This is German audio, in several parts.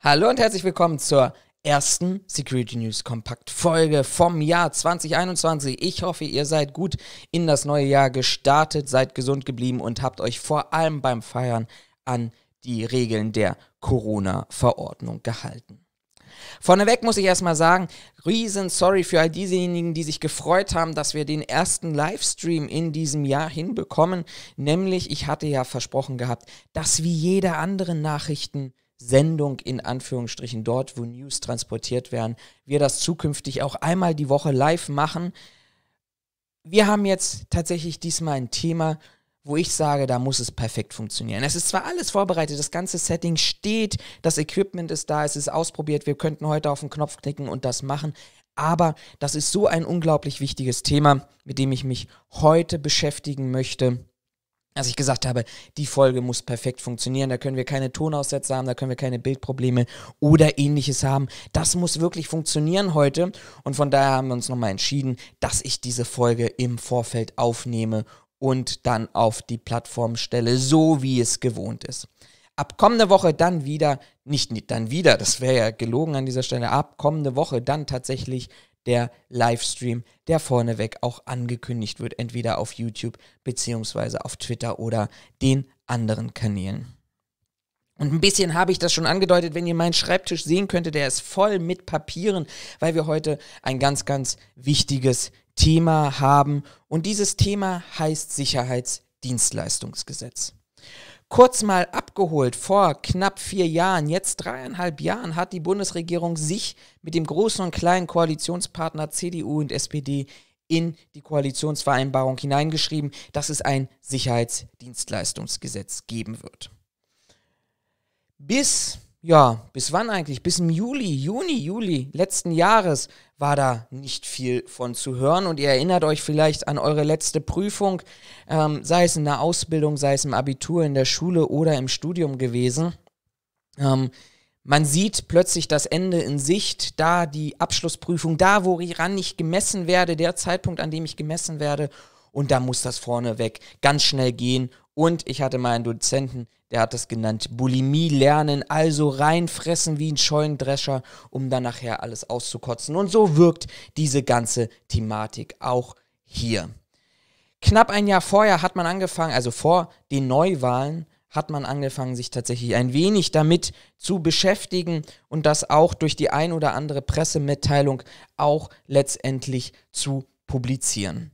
Hallo und herzlich willkommen zur ersten Security News Kompakt Folge vom Jahr 2021. Ich hoffe, ihr seid gut in das neue Jahr gestartet, seid gesund geblieben und habt euch vor allem beim Feiern an die Regeln der Corona-Verordnung gehalten. Vorneweg muss ich erstmal sagen, riesen sorry für all diejenigen, die sich gefreut haben, dass wir den ersten Livestream in diesem Jahr hinbekommen. Nämlich, ich hatte ja versprochen gehabt, dass wie jeder andere Nachrichten Sendung in Anführungsstrichen dort, wo News transportiert werden, wir das zukünftig auch einmal die Woche live machen. Wir haben jetzt tatsächlich diesmal ein Thema, wo ich sage, da muss es perfekt funktionieren. Es ist zwar alles vorbereitet, das ganze Setting steht, das Equipment ist da, es ist ausprobiert, wir könnten heute auf den Knopf klicken und das machen, aber das ist so ein unglaublich wichtiges Thema, mit dem ich mich heute beschäftigen möchte. Als ich gesagt habe, die Folge muss perfekt funktionieren, da können wir keine Tonaussätze haben, da können wir keine Bildprobleme oder ähnliches haben. Das muss wirklich funktionieren heute. Und von daher haben wir uns nochmal entschieden, dass ich diese Folge im Vorfeld aufnehme und dann auf die Plattform stelle, so wie es gewohnt ist. Ab kommende Woche dann wieder, nicht, nicht dann wieder, das wäre ja gelogen an dieser Stelle, ab kommende Woche dann tatsächlich der Livestream, der vorneweg auch angekündigt wird, entweder auf YouTube beziehungsweise auf Twitter oder den anderen Kanälen. Und ein bisschen habe ich das schon angedeutet, wenn ihr meinen Schreibtisch sehen könntet, der ist voll mit Papieren, weil wir heute ein ganz, ganz wichtiges Thema haben. Und dieses Thema heißt Sicherheitsdienstleistungsgesetz kurz mal abgeholt, vor knapp vier Jahren, jetzt dreieinhalb Jahren, hat die Bundesregierung sich mit dem großen und kleinen Koalitionspartner CDU und SPD in die Koalitionsvereinbarung hineingeschrieben, dass es ein Sicherheitsdienstleistungsgesetz geben wird. Bis, ja, bis wann eigentlich? Bis im Juli, Juni, Juli letzten Jahres war da nicht viel von zu hören. Und ihr erinnert euch vielleicht an eure letzte Prüfung, ähm, sei es in der Ausbildung, sei es im Abitur, in der Schule oder im Studium gewesen. Ähm, man sieht plötzlich das Ende in Sicht, da die Abschlussprüfung, da woran ich gemessen werde, der Zeitpunkt, an dem ich gemessen werde. Und da muss das vorneweg ganz schnell gehen und ich hatte mal einen Dozenten, der hat das genannt, Bulimie lernen, also reinfressen wie ein Scheunendrescher, um dann nachher alles auszukotzen. Und so wirkt diese ganze Thematik auch hier. Knapp ein Jahr vorher hat man angefangen, also vor den Neuwahlen, hat man angefangen, sich tatsächlich ein wenig damit zu beschäftigen und das auch durch die ein oder andere Pressemitteilung auch letztendlich zu publizieren.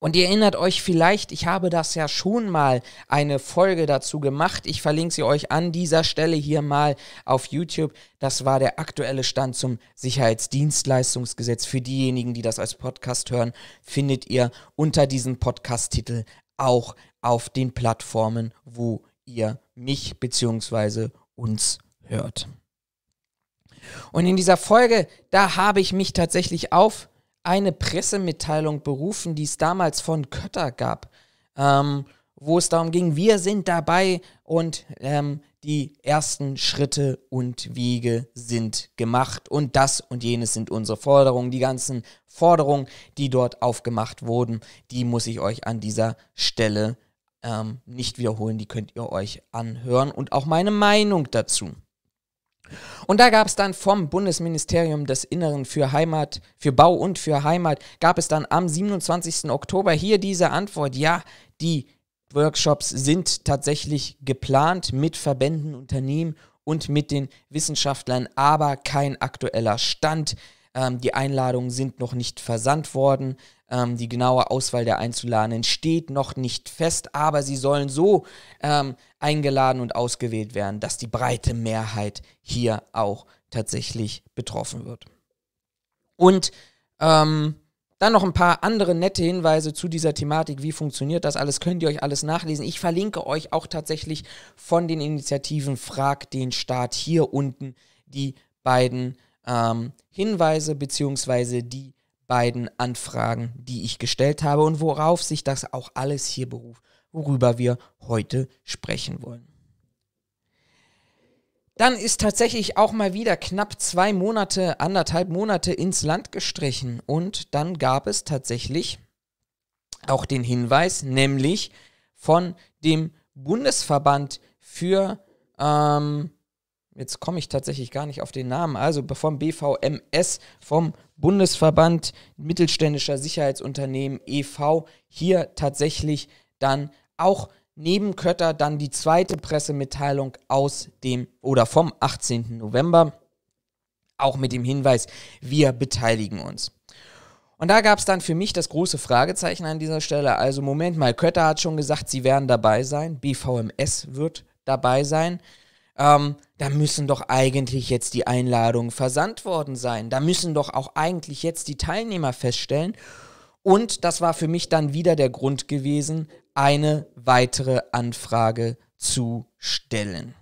Und ihr erinnert euch vielleicht, ich habe das ja schon mal eine Folge dazu gemacht. Ich verlinke sie euch an dieser Stelle hier mal auf YouTube. Das war der aktuelle Stand zum Sicherheitsdienstleistungsgesetz. Für diejenigen, die das als Podcast hören, findet ihr unter diesem Podcast-Titel auch auf den Plattformen, wo ihr mich bzw. uns hört. Und in dieser Folge, da habe ich mich tatsächlich auf eine Pressemitteilung berufen, die es damals von Kötter gab, ähm, wo es darum ging, wir sind dabei und ähm, die ersten Schritte und Wege sind gemacht und das und jenes sind unsere Forderungen. Die ganzen Forderungen, die dort aufgemacht wurden, die muss ich euch an dieser Stelle ähm, nicht wiederholen, die könnt ihr euch anhören und auch meine Meinung dazu. Und da gab es dann vom Bundesministerium des Inneren für Heimat, für Bau und für Heimat, gab es dann am 27. Oktober hier diese Antwort, ja, die Workshops sind tatsächlich geplant mit Verbänden, Unternehmen und mit den Wissenschaftlern, aber kein aktueller Stand. Ähm, die Einladungen sind noch nicht versandt worden. Ähm, die genaue Auswahl der Einzuladenden steht noch nicht fest, aber sie sollen so ähm, eingeladen und ausgewählt werden, dass die breite Mehrheit hier auch tatsächlich betroffen wird. Und ähm, dann noch ein paar andere nette Hinweise zu dieser Thematik. Wie funktioniert das alles? Könnt ihr euch alles nachlesen? Ich verlinke euch auch tatsächlich von den Initiativen Frag den Staat hier unten die beiden ähm, Hinweise bzw. die beiden Anfragen, die ich gestellt habe und worauf sich das auch alles hier beruft, worüber wir heute sprechen wollen. Dann ist tatsächlich auch mal wieder knapp zwei Monate, anderthalb Monate ins Land gestrichen und dann gab es tatsächlich auch den Hinweis, nämlich von dem Bundesverband für ähm, jetzt komme ich tatsächlich gar nicht auf den Namen, also vom BVMS, vom Bundesverband mittelständischer Sicherheitsunternehmen e.V., hier tatsächlich dann auch neben Kötter dann die zweite Pressemitteilung aus dem oder vom 18. November, auch mit dem Hinweis, wir beteiligen uns. Und da gab es dann für mich das große Fragezeichen an dieser Stelle. Also Moment mal, Kötter hat schon gesagt, sie werden dabei sein, BVMS wird dabei sein ähm, da müssen doch eigentlich jetzt die Einladungen versandt worden sein. Da müssen doch auch eigentlich jetzt die Teilnehmer feststellen. Und das war für mich dann wieder der Grund gewesen, eine weitere Anfrage zu stellen.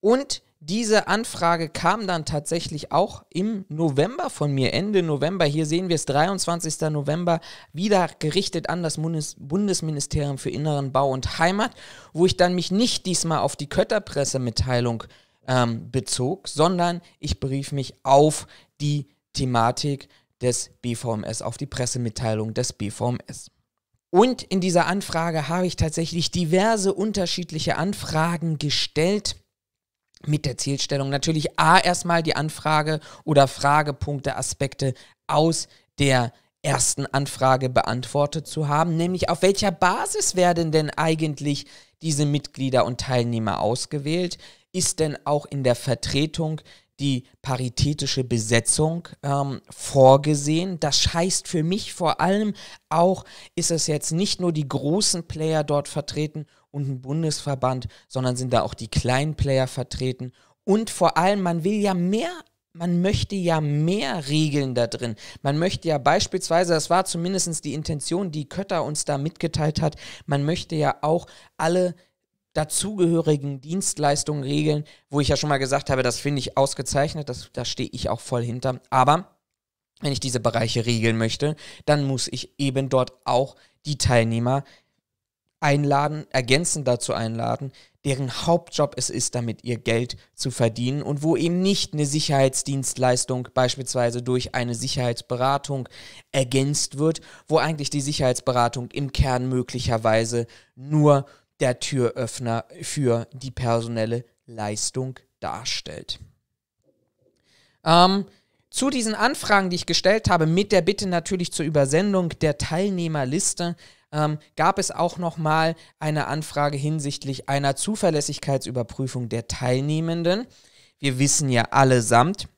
Und diese Anfrage kam dann tatsächlich auch im November von mir, Ende November. Hier sehen wir es, 23. November, wieder gerichtet an das Bundes Bundesministerium für Inneren Bau und Heimat, wo ich dann mich nicht diesmal auf die Kötterpressemitteilung ähm, bezog, sondern ich berief mich auf die Thematik des BVMS, auf die Pressemitteilung des BVMS. Und in dieser Anfrage habe ich tatsächlich diverse unterschiedliche Anfragen gestellt mit der Zielstellung natürlich A erstmal die Anfrage oder Fragepunkte, Aspekte aus der ersten Anfrage beantwortet zu haben, nämlich auf welcher Basis werden denn eigentlich diese Mitglieder und Teilnehmer ausgewählt? Ist denn auch in der Vertretung die paritätische Besetzung ähm, vorgesehen. Das heißt für mich vor allem auch, ist es jetzt nicht nur die großen Player dort vertreten und ein Bundesverband, sondern sind da auch die kleinen Player vertreten. Und vor allem, man will ja mehr man möchte ja mehr Regeln da drin. Man möchte ja beispielsweise, das war zumindest die Intention, die Kötter uns da mitgeteilt hat, man möchte ja auch alle dazugehörigen Dienstleistungen regeln, wo ich ja schon mal gesagt habe, das finde ich ausgezeichnet, das, da stehe ich auch voll hinter. Aber wenn ich diese Bereiche regeln möchte, dann muss ich eben dort auch die Teilnehmer einladen, ergänzend dazu einladen, deren Hauptjob es ist, damit ihr Geld zu verdienen und wo eben nicht eine Sicherheitsdienstleistung beispielsweise durch eine Sicherheitsberatung ergänzt wird, wo eigentlich die Sicherheitsberatung im Kern möglicherweise nur der Türöffner für die personelle Leistung darstellt. Ähm, zu diesen Anfragen, die ich gestellt habe, mit der Bitte natürlich zur Übersendung der Teilnehmerliste, ähm, gab es auch nochmal eine Anfrage hinsichtlich einer Zuverlässigkeitsüberprüfung der Teilnehmenden. Wir wissen ja allesamt,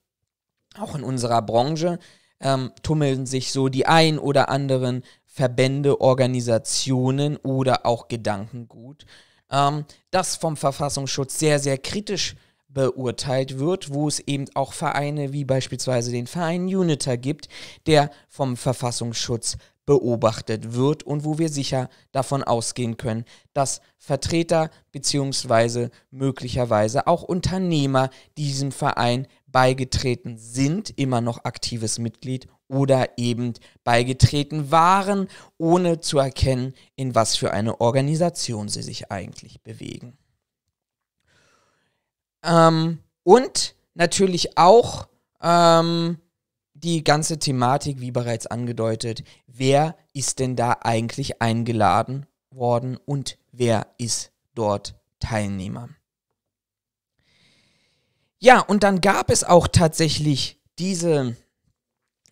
auch in unserer Branche, ähm, tummeln sich so die ein oder anderen Verbände, Organisationen oder auch Gedankengut, ähm, das vom Verfassungsschutz sehr, sehr kritisch beurteilt wird, wo es eben auch Vereine wie beispielsweise den Verein Uniter gibt, der vom Verfassungsschutz beobachtet wird und wo wir sicher davon ausgehen können, dass Vertreter bzw. möglicherweise auch Unternehmer diesem Verein beigetreten sind, immer noch aktives Mitglied oder eben beigetreten waren, ohne zu erkennen, in was für eine Organisation sie sich eigentlich bewegen. Ähm, und natürlich auch ähm, die ganze Thematik, wie bereits angedeutet, wer ist denn da eigentlich eingeladen worden und wer ist dort Teilnehmer? Ja, und dann gab es auch tatsächlich diese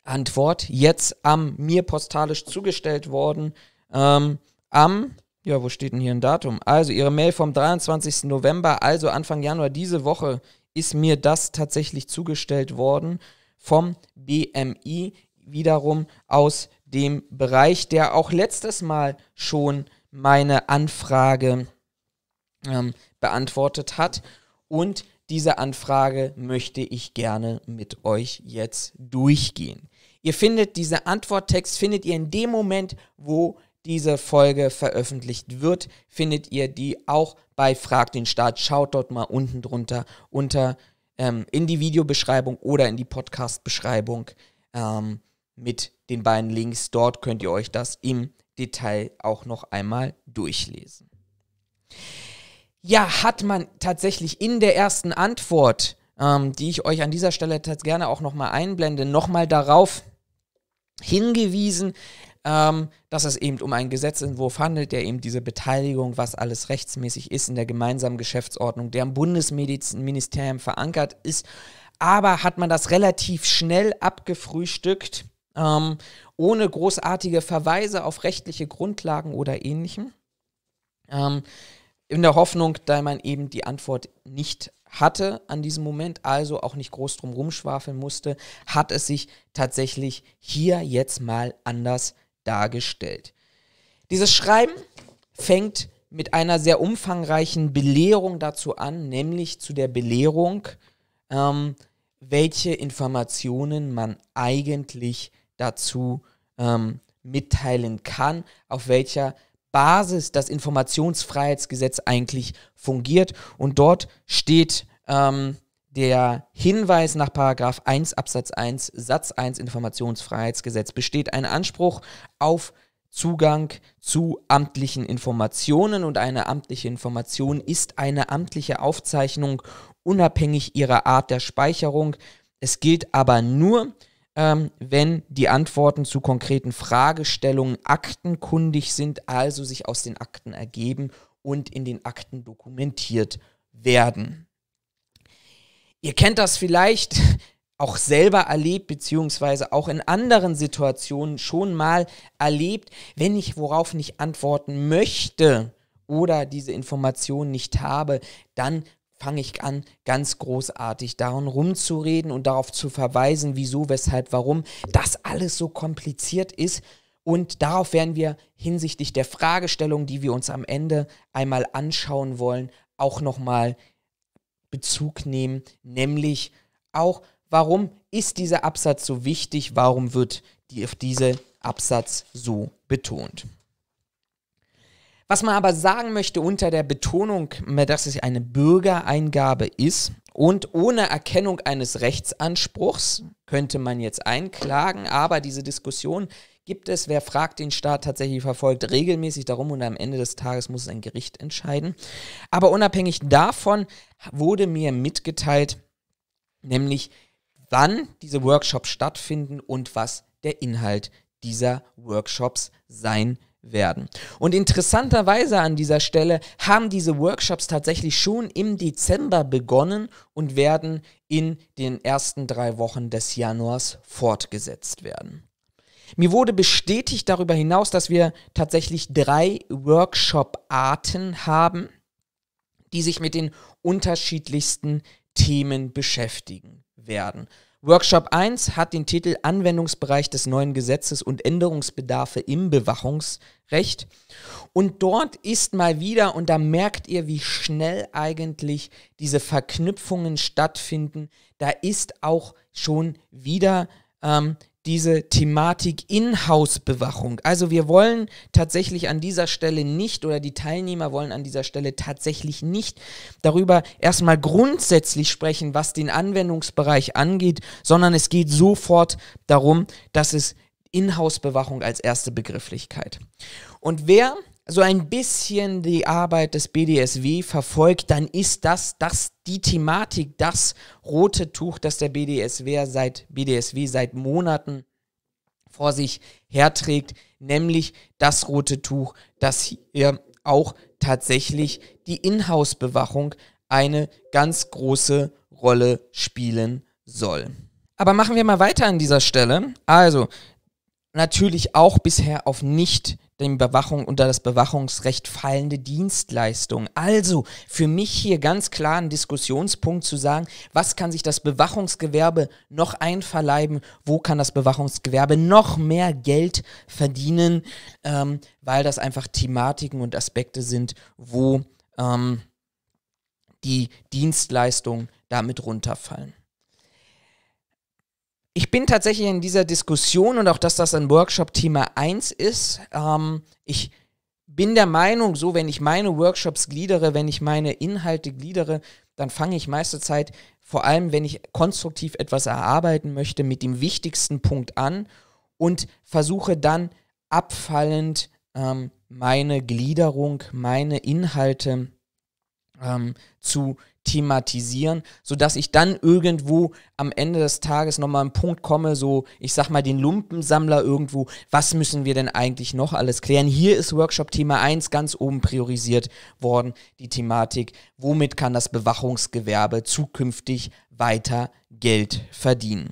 Antwort, jetzt am mir postalisch zugestellt worden, ähm, am, ja, wo steht denn hier ein Datum? Also Ihre Mail vom 23. November, also Anfang Januar diese Woche, ist mir das tatsächlich zugestellt worden vom BMI, wiederum aus dem Bereich, der auch letztes Mal schon meine Anfrage ähm, beantwortet hat. Und diese Anfrage möchte ich gerne mit euch jetzt durchgehen. Ihr findet diese Antworttext, findet ihr in dem Moment, wo diese Folge veröffentlicht wird, findet ihr die auch bei Frag den Staat. Schaut dort mal unten drunter unter ähm, in die Videobeschreibung oder in die Podcast-Beschreibung ähm, mit den beiden Links. Dort könnt ihr euch das im Detail auch noch einmal durchlesen. Ja, hat man tatsächlich in der ersten Antwort, ähm, die ich euch an dieser Stelle gerne auch nochmal einblende, nochmal darauf hingewiesen, ähm, dass es eben um einen Gesetzentwurf handelt, der eben diese Beteiligung, was alles rechtsmäßig ist in der gemeinsamen Geschäftsordnung, der im Bundesministerium verankert ist. Aber hat man das relativ schnell abgefrühstückt, ähm, ohne großartige Verweise auf rechtliche Grundlagen oder ähnlichem. Ähm, in der Hoffnung, da man eben die Antwort nicht hatte an diesem Moment, also auch nicht groß drum rumschwafeln musste, hat es sich tatsächlich hier jetzt mal anders dargestellt. Dieses Schreiben fängt mit einer sehr umfangreichen Belehrung dazu an, nämlich zu der Belehrung, ähm, welche Informationen man eigentlich dazu ähm, mitteilen kann, auf welcher Basis das Informationsfreiheitsgesetz eigentlich fungiert. Und dort steht ähm, der Hinweis nach Paragraph 1 Absatz 1 Satz 1 Informationsfreiheitsgesetz besteht ein Anspruch auf Zugang zu amtlichen Informationen und eine amtliche Information ist eine amtliche Aufzeichnung unabhängig ihrer Art der Speicherung. Es gilt aber nur, ähm, wenn die Antworten zu konkreten Fragestellungen aktenkundig sind, also sich aus den Akten ergeben und in den Akten dokumentiert werden. Ihr kennt das vielleicht auch selber erlebt, beziehungsweise auch in anderen Situationen schon mal erlebt, wenn ich worauf nicht antworten möchte oder diese Information nicht habe, dann fange ich an, ganz großartig darum rumzureden und darauf zu verweisen, wieso, weshalb, warum das alles so kompliziert ist. Und darauf werden wir hinsichtlich der Fragestellung, die wir uns am Ende einmal anschauen wollen, auch nochmal Bezug nehmen, nämlich auch, warum ist dieser Absatz so wichtig, warum wird die, dieser Absatz so betont. Was man aber sagen möchte unter der Betonung, dass es eine Bürgereingabe ist und ohne Erkennung eines Rechtsanspruchs könnte man jetzt einklagen, aber diese Diskussion gibt es, wer fragt den Staat tatsächlich verfolgt, regelmäßig darum und am Ende des Tages muss es ein Gericht entscheiden. Aber unabhängig davon wurde mir mitgeteilt, nämlich wann diese Workshops stattfinden und was der Inhalt dieser Workshops sein werden. Und interessanterweise an dieser Stelle haben diese Workshops tatsächlich schon im Dezember begonnen und werden in den ersten drei Wochen des Januars fortgesetzt werden. Mir wurde bestätigt darüber hinaus, dass wir tatsächlich drei Workshop-Arten haben, die sich mit den unterschiedlichsten Themen beschäftigen werden. Workshop 1 hat den Titel Anwendungsbereich des neuen Gesetzes und Änderungsbedarfe im Bewachungsrecht. Und dort ist mal wieder, und da merkt ihr, wie schnell eigentlich diese Verknüpfungen stattfinden, da ist auch schon wieder ähm, diese Thematik Inhouse-Bewachung. Also wir wollen tatsächlich an dieser Stelle nicht oder die Teilnehmer wollen an dieser Stelle tatsächlich nicht darüber erstmal grundsätzlich sprechen, was den Anwendungsbereich angeht, sondern es geht sofort darum, dass es Inhouse-Bewachung als erste Begrifflichkeit. Und wer so ein bisschen die Arbeit des BDSW verfolgt, dann ist das, das die Thematik, das rote Tuch, das der BDSW seit, BDSW seit Monaten vor sich herträgt, nämlich das rote Tuch, dass hier auch tatsächlich die Inhouse-Bewachung eine ganz große Rolle spielen soll. Aber machen wir mal weiter an dieser Stelle. Also, natürlich auch bisher auf nicht dem Bewachung, unter das Bewachungsrecht fallende Dienstleistungen. Also für mich hier ganz klar ein Diskussionspunkt zu sagen, was kann sich das Bewachungsgewerbe noch einverleiben, wo kann das Bewachungsgewerbe noch mehr Geld verdienen, ähm, weil das einfach Thematiken und Aspekte sind, wo ähm, die Dienstleistungen damit runterfallen. Ich bin tatsächlich in dieser Diskussion und auch, dass das ein Workshop-Thema 1 ist, ähm, ich bin der Meinung, so wenn ich meine Workshops gliedere, wenn ich meine Inhalte gliedere, dann fange ich meiste Zeit, vor allem wenn ich konstruktiv etwas erarbeiten möchte, mit dem wichtigsten Punkt an und versuche dann abfallend ähm, meine Gliederung, meine Inhalte ähm, zu thematisieren, sodass ich dann irgendwo am Ende des Tages nochmal einen Punkt komme, so ich sag mal den Lumpensammler irgendwo, was müssen wir denn eigentlich noch alles klären? Hier ist Workshop Thema 1 ganz oben priorisiert worden, die Thematik, womit kann das Bewachungsgewerbe zukünftig weiter Geld verdienen?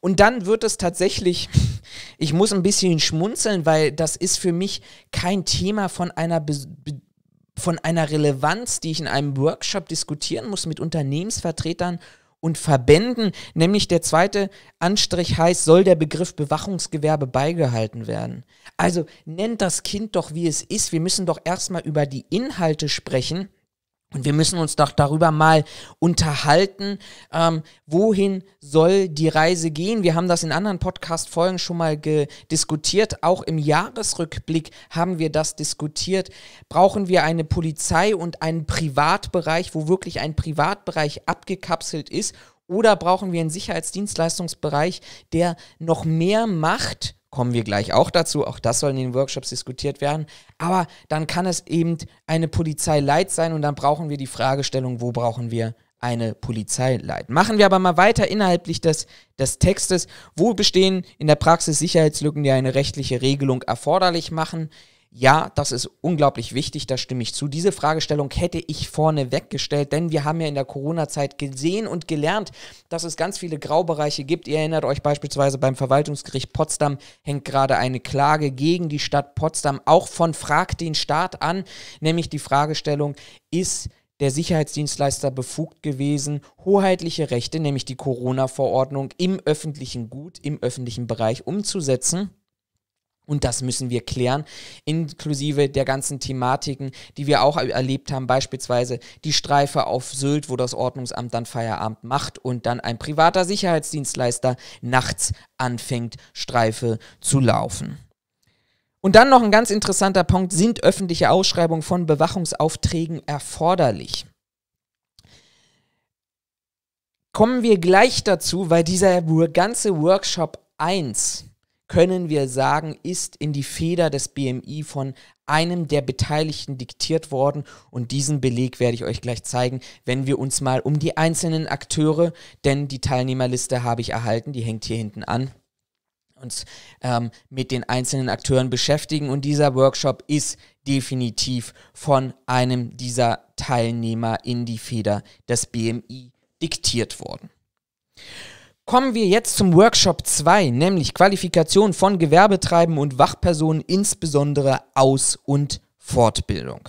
Und dann wird es tatsächlich, ich muss ein bisschen schmunzeln, weil das ist für mich kein Thema von einer be be von einer Relevanz, die ich in einem Workshop diskutieren muss mit Unternehmensvertretern und Verbänden. Nämlich der zweite Anstrich heißt, soll der Begriff Bewachungsgewerbe beigehalten werden. Also nennt das Kind doch, wie es ist. Wir müssen doch erstmal über die Inhalte sprechen und wir müssen uns doch darüber mal unterhalten, ähm, wohin soll die Reise gehen. Wir haben das in anderen Podcast-Folgen schon mal diskutiert. Auch im Jahresrückblick haben wir das diskutiert. Brauchen wir eine Polizei und einen Privatbereich, wo wirklich ein Privatbereich abgekapselt ist? Oder brauchen wir einen Sicherheitsdienstleistungsbereich, der noch mehr macht kommen wir gleich auch dazu. Auch das soll in den Workshops diskutiert werden. Aber dann kann es eben eine Polizeileit sein und dann brauchen wir die Fragestellung, wo brauchen wir eine Polizeileit. Machen wir aber mal weiter inhaltlich des, des Textes. Wo bestehen in der Praxis Sicherheitslücken, die eine rechtliche Regelung erforderlich machen? Ja, das ist unglaublich wichtig, da stimme ich zu. Diese Fragestellung hätte ich vorne weggestellt, denn wir haben ja in der Corona-Zeit gesehen und gelernt, dass es ganz viele Graubereiche gibt. Ihr erinnert euch beispielsweise beim Verwaltungsgericht Potsdam hängt gerade eine Klage gegen die Stadt Potsdam auch von Frag den Staat an, nämlich die Fragestellung, ist der Sicherheitsdienstleister befugt gewesen, hoheitliche Rechte, nämlich die Corona-Verordnung, im öffentlichen Gut, im öffentlichen Bereich umzusetzen? Und das müssen wir klären, inklusive der ganzen Thematiken, die wir auch erlebt haben, beispielsweise die Streife auf Sylt, wo das Ordnungsamt dann Feierabend macht und dann ein privater Sicherheitsdienstleister nachts anfängt, Streife zu laufen. Und dann noch ein ganz interessanter Punkt, sind öffentliche Ausschreibungen von Bewachungsaufträgen erforderlich? Kommen wir gleich dazu, weil dieser ganze Workshop 1 können wir sagen, ist in die Feder des BMI von einem der Beteiligten diktiert worden. Und diesen Beleg werde ich euch gleich zeigen, wenn wir uns mal um die einzelnen Akteure, denn die Teilnehmerliste habe ich erhalten, die hängt hier hinten an, uns ähm, mit den einzelnen Akteuren beschäftigen. Und dieser Workshop ist definitiv von einem dieser Teilnehmer in die Feder des BMI diktiert worden. Kommen wir jetzt zum Workshop 2, nämlich Qualifikation von Gewerbetreiben und Wachpersonen, insbesondere Aus- und Fortbildung.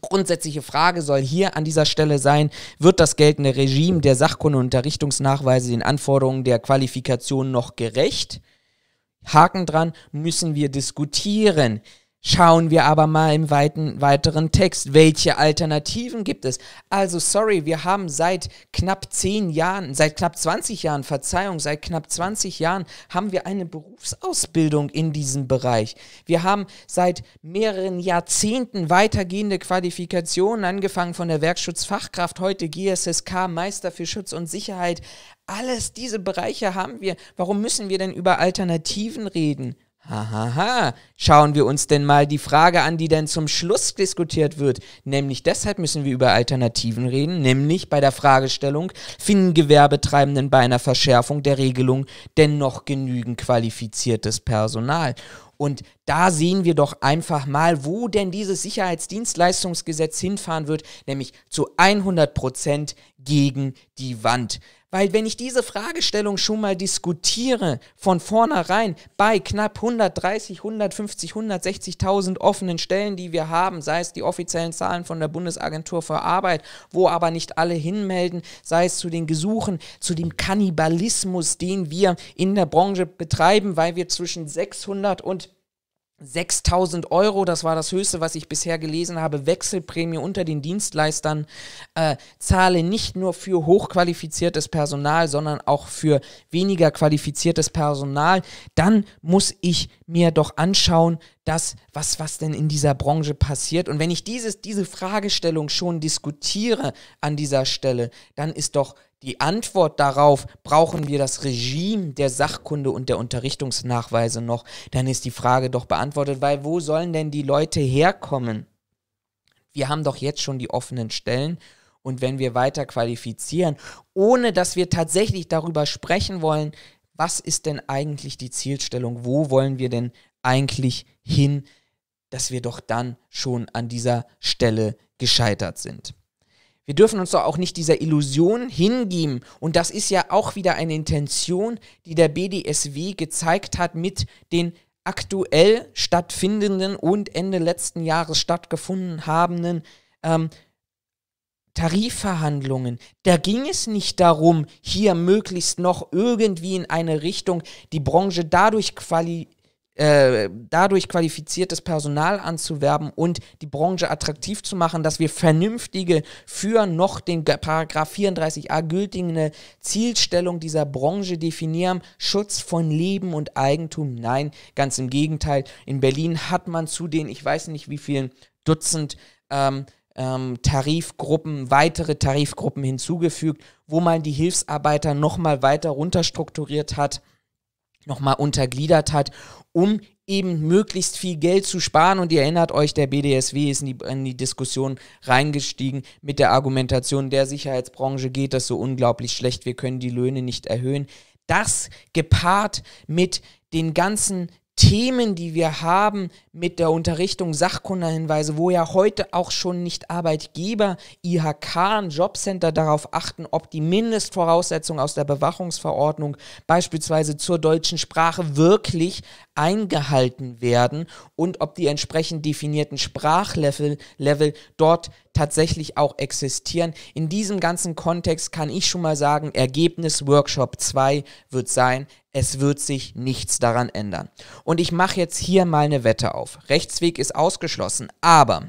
Grundsätzliche Frage soll hier an dieser Stelle sein, wird das geltende Regime der Sachkundeunterrichtungsnachweise den Anforderungen der Qualifikation noch gerecht? Haken dran, müssen wir diskutieren. Schauen wir aber mal im weiten, weiteren Text, welche Alternativen gibt es? Also, sorry, wir haben seit knapp zehn Jahren, seit knapp 20 Jahren, Verzeihung, seit knapp 20 Jahren haben wir eine Berufsausbildung in diesem Bereich. Wir haben seit mehreren Jahrzehnten weitergehende Qualifikationen, angefangen von der Werkschutzfachkraft, heute GSSK, Meister für Schutz und Sicherheit. Alles diese Bereiche haben wir. Warum müssen wir denn über Alternativen reden? Hahaha, schauen wir uns denn mal die Frage an, die denn zum Schluss diskutiert wird. Nämlich deshalb müssen wir über Alternativen reden, nämlich bei der Fragestellung, finden Gewerbetreibenden bei einer Verschärfung der Regelung denn noch genügend qualifiziertes Personal? Und da sehen wir doch einfach mal, wo denn dieses Sicherheitsdienstleistungsgesetz hinfahren wird, nämlich zu 100 Prozent gegen die Wand. Weil wenn ich diese Fragestellung schon mal diskutiere, von vornherein bei knapp 130, 150, 160.000 offenen Stellen, die wir haben, sei es die offiziellen Zahlen von der Bundesagentur für Arbeit, wo aber nicht alle hinmelden, sei es zu den Gesuchen, zu dem Kannibalismus, den wir in der Branche betreiben, weil wir zwischen 600 und 6000 Euro, das war das Höchste, was ich bisher gelesen habe, Wechselprämie unter den Dienstleistern, äh, zahle nicht nur für hochqualifiziertes Personal, sondern auch für weniger qualifiziertes Personal, dann muss ich mir doch anschauen, das, was, was denn in dieser Branche passiert. Und wenn ich dieses, diese Fragestellung schon diskutiere an dieser Stelle, dann ist doch die Antwort darauf, brauchen wir das Regime der Sachkunde und der Unterrichtungsnachweise noch, dann ist die Frage doch beantwortet, weil wo sollen denn die Leute herkommen? Wir haben doch jetzt schon die offenen Stellen und wenn wir weiter qualifizieren, ohne dass wir tatsächlich darüber sprechen wollen, was ist denn eigentlich die Zielstellung, wo wollen wir denn eigentlich hin, dass wir doch dann schon an dieser Stelle gescheitert sind. Wir dürfen uns doch auch nicht dieser Illusion hingeben. Und das ist ja auch wieder eine Intention, die der BDSW gezeigt hat mit den aktuell stattfindenden und Ende letzten Jahres stattgefunden habenden ähm, Tarifverhandlungen. Da ging es nicht darum, hier möglichst noch irgendwie in eine Richtung die Branche dadurch quali äh, dadurch qualifiziertes Personal anzuwerben und die Branche attraktiv zu machen, dass wir vernünftige für noch den Paragraph 34a gültige Zielstellung dieser Branche definieren, Schutz von Leben und Eigentum. Nein, ganz im Gegenteil. In Berlin hat man zu den, ich weiß nicht wie vielen Dutzend ähm, ähm, Tarifgruppen, weitere Tarifgruppen hinzugefügt, wo man die Hilfsarbeiter nochmal weiter runterstrukturiert hat nochmal untergliedert hat um eben möglichst viel Geld zu sparen. Und ihr erinnert euch, der BDSW ist in die, in die, Diskussion reingestiegen mit der Argumentation, der Sicherheitsbranche geht das so unglaublich schlecht, wir können die Löhne nicht erhöhen. Das gepaart mit den ganzen Themen, die wir haben mit der Unterrichtung Sachkundehinweise, wo ja heute auch schon nicht Arbeitgeber, IHK und Jobcenter darauf achten, ob die Mindestvoraussetzungen aus der Bewachungsverordnung beispielsweise zur deutschen Sprache wirklich eingehalten werden und ob die entsprechend definierten Sprachlevel Level dort tatsächlich auch existieren. In diesem ganzen Kontext kann ich schon mal sagen, Ergebnis Workshop 2 wird sein, es wird sich nichts daran ändern. Und ich mache jetzt hier mal eine Wette auf. Rechtsweg ist ausgeschlossen, aber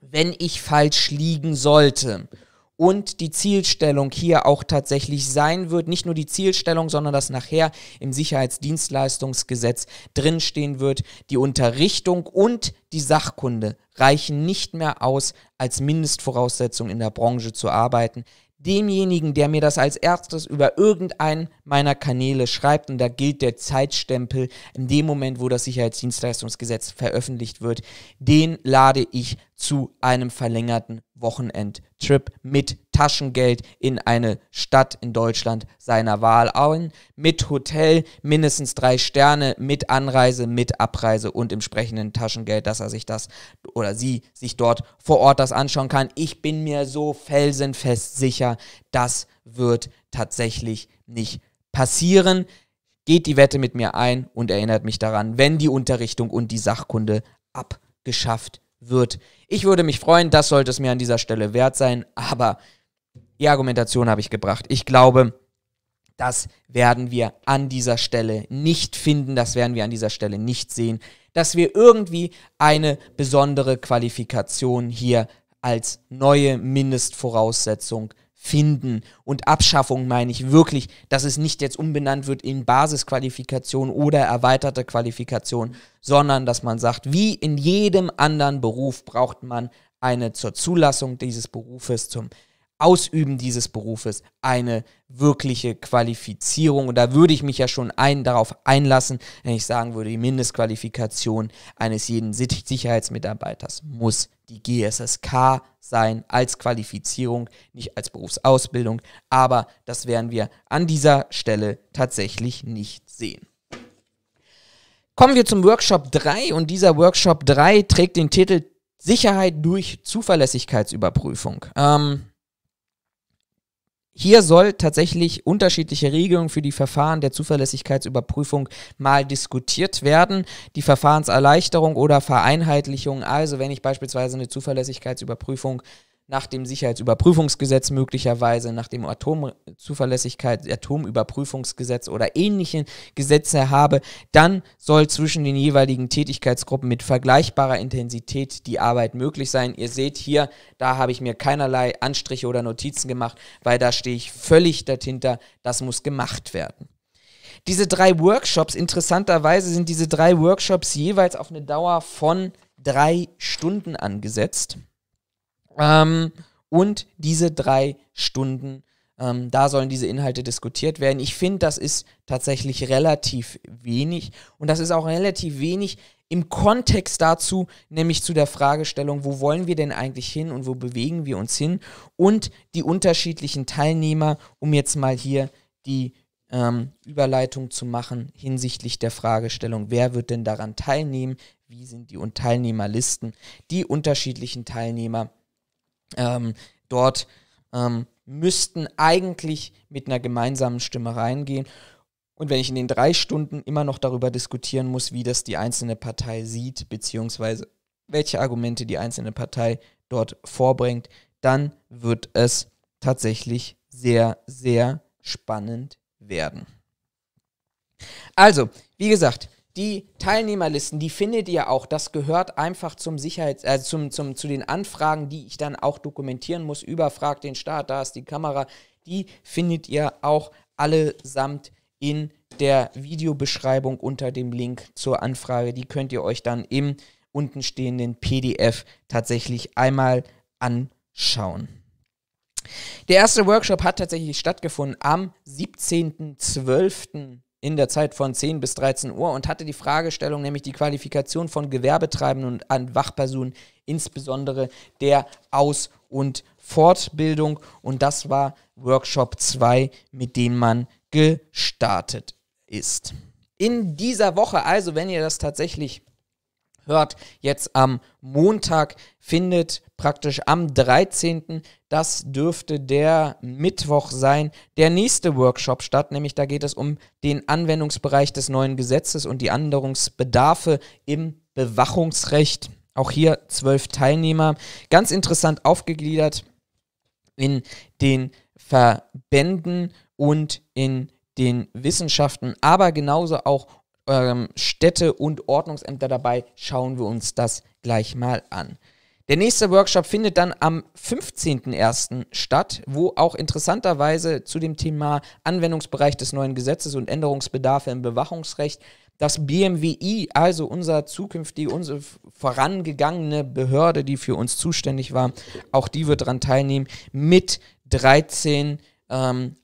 wenn ich falsch liegen sollte und die Zielstellung hier auch tatsächlich sein wird. Nicht nur die Zielstellung, sondern dass nachher im Sicherheitsdienstleistungsgesetz drinstehen wird, die Unterrichtung und die Sachkunde reichen nicht mehr aus, als Mindestvoraussetzung in der Branche zu arbeiten. Demjenigen, der mir das als erstes über irgendeinen meiner Kanäle schreibt, und da gilt der Zeitstempel in dem Moment, wo das Sicherheitsdienstleistungsgesetz veröffentlicht wird, den lade ich zu einem verlängerten Wochenendtrip mit Taschengeld in eine Stadt in Deutschland seiner Wahl ein, mit Hotel, mindestens drei Sterne, mit Anreise, mit Abreise und entsprechenden Taschengeld, dass er sich das oder sie sich dort vor Ort das anschauen kann. Ich bin mir so felsenfest sicher, das wird tatsächlich nicht passieren. Geht die Wette mit mir ein und erinnert mich daran, wenn die Unterrichtung und die Sachkunde abgeschafft wird. Ich würde mich freuen, das sollte es mir an dieser Stelle wert sein, aber die Argumentation habe ich gebracht. Ich glaube, das werden wir an dieser Stelle nicht finden, das werden wir an dieser Stelle nicht sehen, dass wir irgendwie eine besondere Qualifikation hier als neue Mindestvoraussetzung haben finden. Und Abschaffung meine ich wirklich, dass es nicht jetzt umbenannt wird in Basisqualifikation oder erweiterte Qualifikation, sondern dass man sagt, wie in jedem anderen Beruf braucht man eine zur Zulassung dieses Berufes, zum Ausüben dieses Berufes eine wirkliche Qualifizierung. Und da würde ich mich ja schon ein, darauf einlassen, wenn ich sagen würde, die Mindestqualifikation eines jeden Sicherheitsmitarbeiters muss die GSSK sein als Qualifizierung, nicht als Berufsausbildung, aber das werden wir an dieser Stelle tatsächlich nicht sehen. Kommen wir zum Workshop 3 und dieser Workshop 3 trägt den Titel Sicherheit durch Zuverlässigkeitsüberprüfung. Ähm, hier soll tatsächlich unterschiedliche Regelungen für die Verfahren der Zuverlässigkeitsüberprüfung mal diskutiert werden. Die Verfahrenserleichterung oder Vereinheitlichung, also wenn ich beispielsweise eine Zuverlässigkeitsüberprüfung nach dem Sicherheitsüberprüfungsgesetz möglicherweise, nach dem Atomzuverlässigkeit, Atomüberprüfungsgesetz oder ähnlichen Gesetze habe, dann soll zwischen den jeweiligen Tätigkeitsgruppen mit vergleichbarer Intensität die Arbeit möglich sein. Ihr seht hier, da habe ich mir keinerlei Anstriche oder Notizen gemacht, weil da stehe ich völlig dahinter, das muss gemacht werden. Diese drei Workshops, interessanterweise sind diese drei Workshops jeweils auf eine Dauer von drei Stunden angesetzt. Ähm, und diese drei Stunden, ähm, da sollen diese Inhalte diskutiert werden. Ich finde, das ist tatsächlich relativ wenig und das ist auch relativ wenig im Kontext dazu, nämlich zu der Fragestellung, wo wollen wir denn eigentlich hin und wo bewegen wir uns hin und die unterschiedlichen Teilnehmer, um jetzt mal hier die ähm, Überleitung zu machen hinsichtlich der Fragestellung, wer wird denn daran teilnehmen, wie sind die und Teilnehmerlisten, die unterschiedlichen Teilnehmer ähm, dort ähm, müssten eigentlich mit einer gemeinsamen Stimme reingehen. Und wenn ich in den drei Stunden immer noch darüber diskutieren muss, wie das die einzelne Partei sieht, beziehungsweise welche Argumente die einzelne Partei dort vorbringt, dann wird es tatsächlich sehr, sehr spannend werden. Also, wie gesagt, die Teilnehmerlisten, die findet ihr auch. Das gehört einfach zum Sicherheits, äh, zum, zum, zu den Anfragen, die ich dann auch dokumentieren muss. Überfrag den Staat, da ist die Kamera. Die findet ihr auch allesamt in der Videobeschreibung unter dem Link zur Anfrage. Die könnt ihr euch dann im untenstehenden PDF tatsächlich einmal anschauen. Der erste Workshop hat tatsächlich stattgefunden am 17.12 in der Zeit von 10 bis 13 Uhr und hatte die Fragestellung, nämlich die Qualifikation von Gewerbetreibenden und Wachpersonen, insbesondere der Aus- und Fortbildung. Und das war Workshop 2, mit dem man gestartet ist. In dieser Woche, also wenn ihr das tatsächlich hört, jetzt am Montag findet praktisch am 13. Das dürfte der Mittwoch sein, der nächste Workshop statt. Nämlich da geht es um den Anwendungsbereich des neuen Gesetzes und die Änderungsbedarfe im Bewachungsrecht. Auch hier zwölf Teilnehmer. Ganz interessant aufgegliedert in den Verbänden und in den Wissenschaften, aber genauso auch ähm, Städte und Ordnungsämter dabei. Schauen wir uns das gleich mal an. Der nächste Workshop findet dann am 15.01. statt, wo auch interessanterweise zu dem Thema Anwendungsbereich des neuen Gesetzes und Änderungsbedarfe im Bewachungsrecht das BMWI, also unser zukünftig, unsere vorangegangene Behörde, die für uns zuständig war, auch die wird daran teilnehmen mit 13 ähm,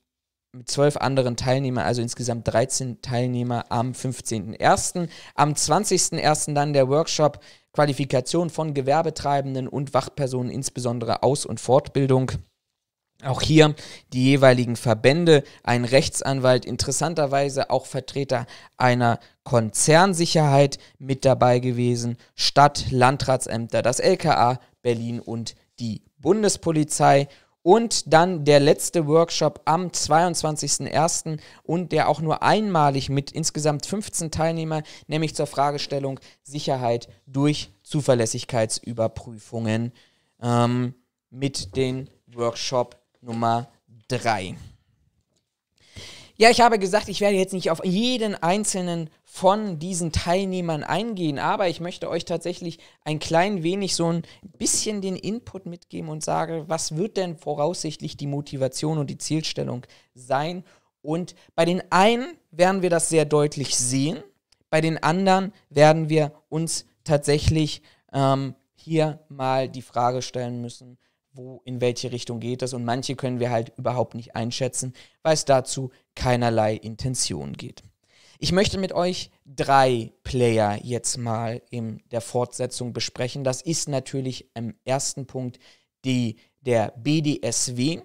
mit zwölf anderen Teilnehmern, also insgesamt 13 Teilnehmer am 15.01. Am 20.01. dann der Workshop Qualifikation von Gewerbetreibenden und Wachpersonen, insbesondere Aus- und Fortbildung. Auch hier die jeweiligen Verbände, ein Rechtsanwalt, interessanterweise auch Vertreter einer Konzernsicherheit mit dabei gewesen, Stadt, Landratsämter, das LKA, Berlin und die Bundespolizei. Und dann der letzte Workshop am 22.01. und der auch nur einmalig mit insgesamt 15 Teilnehmern, nämlich zur Fragestellung Sicherheit durch Zuverlässigkeitsüberprüfungen ähm, mit dem Workshop Nummer 3. Ja, ich habe gesagt, ich werde jetzt nicht auf jeden einzelnen von diesen Teilnehmern eingehen, aber ich möchte euch tatsächlich ein klein wenig so ein bisschen den Input mitgeben und sage, was wird denn voraussichtlich die Motivation und die Zielstellung sein? Und bei den einen werden wir das sehr deutlich sehen, bei den anderen werden wir uns tatsächlich ähm, hier mal die Frage stellen müssen, wo, in welche Richtung geht das. Und manche können wir halt überhaupt nicht einschätzen, weil es dazu keinerlei Intention geht. Ich möchte mit euch drei Player jetzt mal in der Fortsetzung besprechen. Das ist natürlich im ersten Punkt die, der BDSW,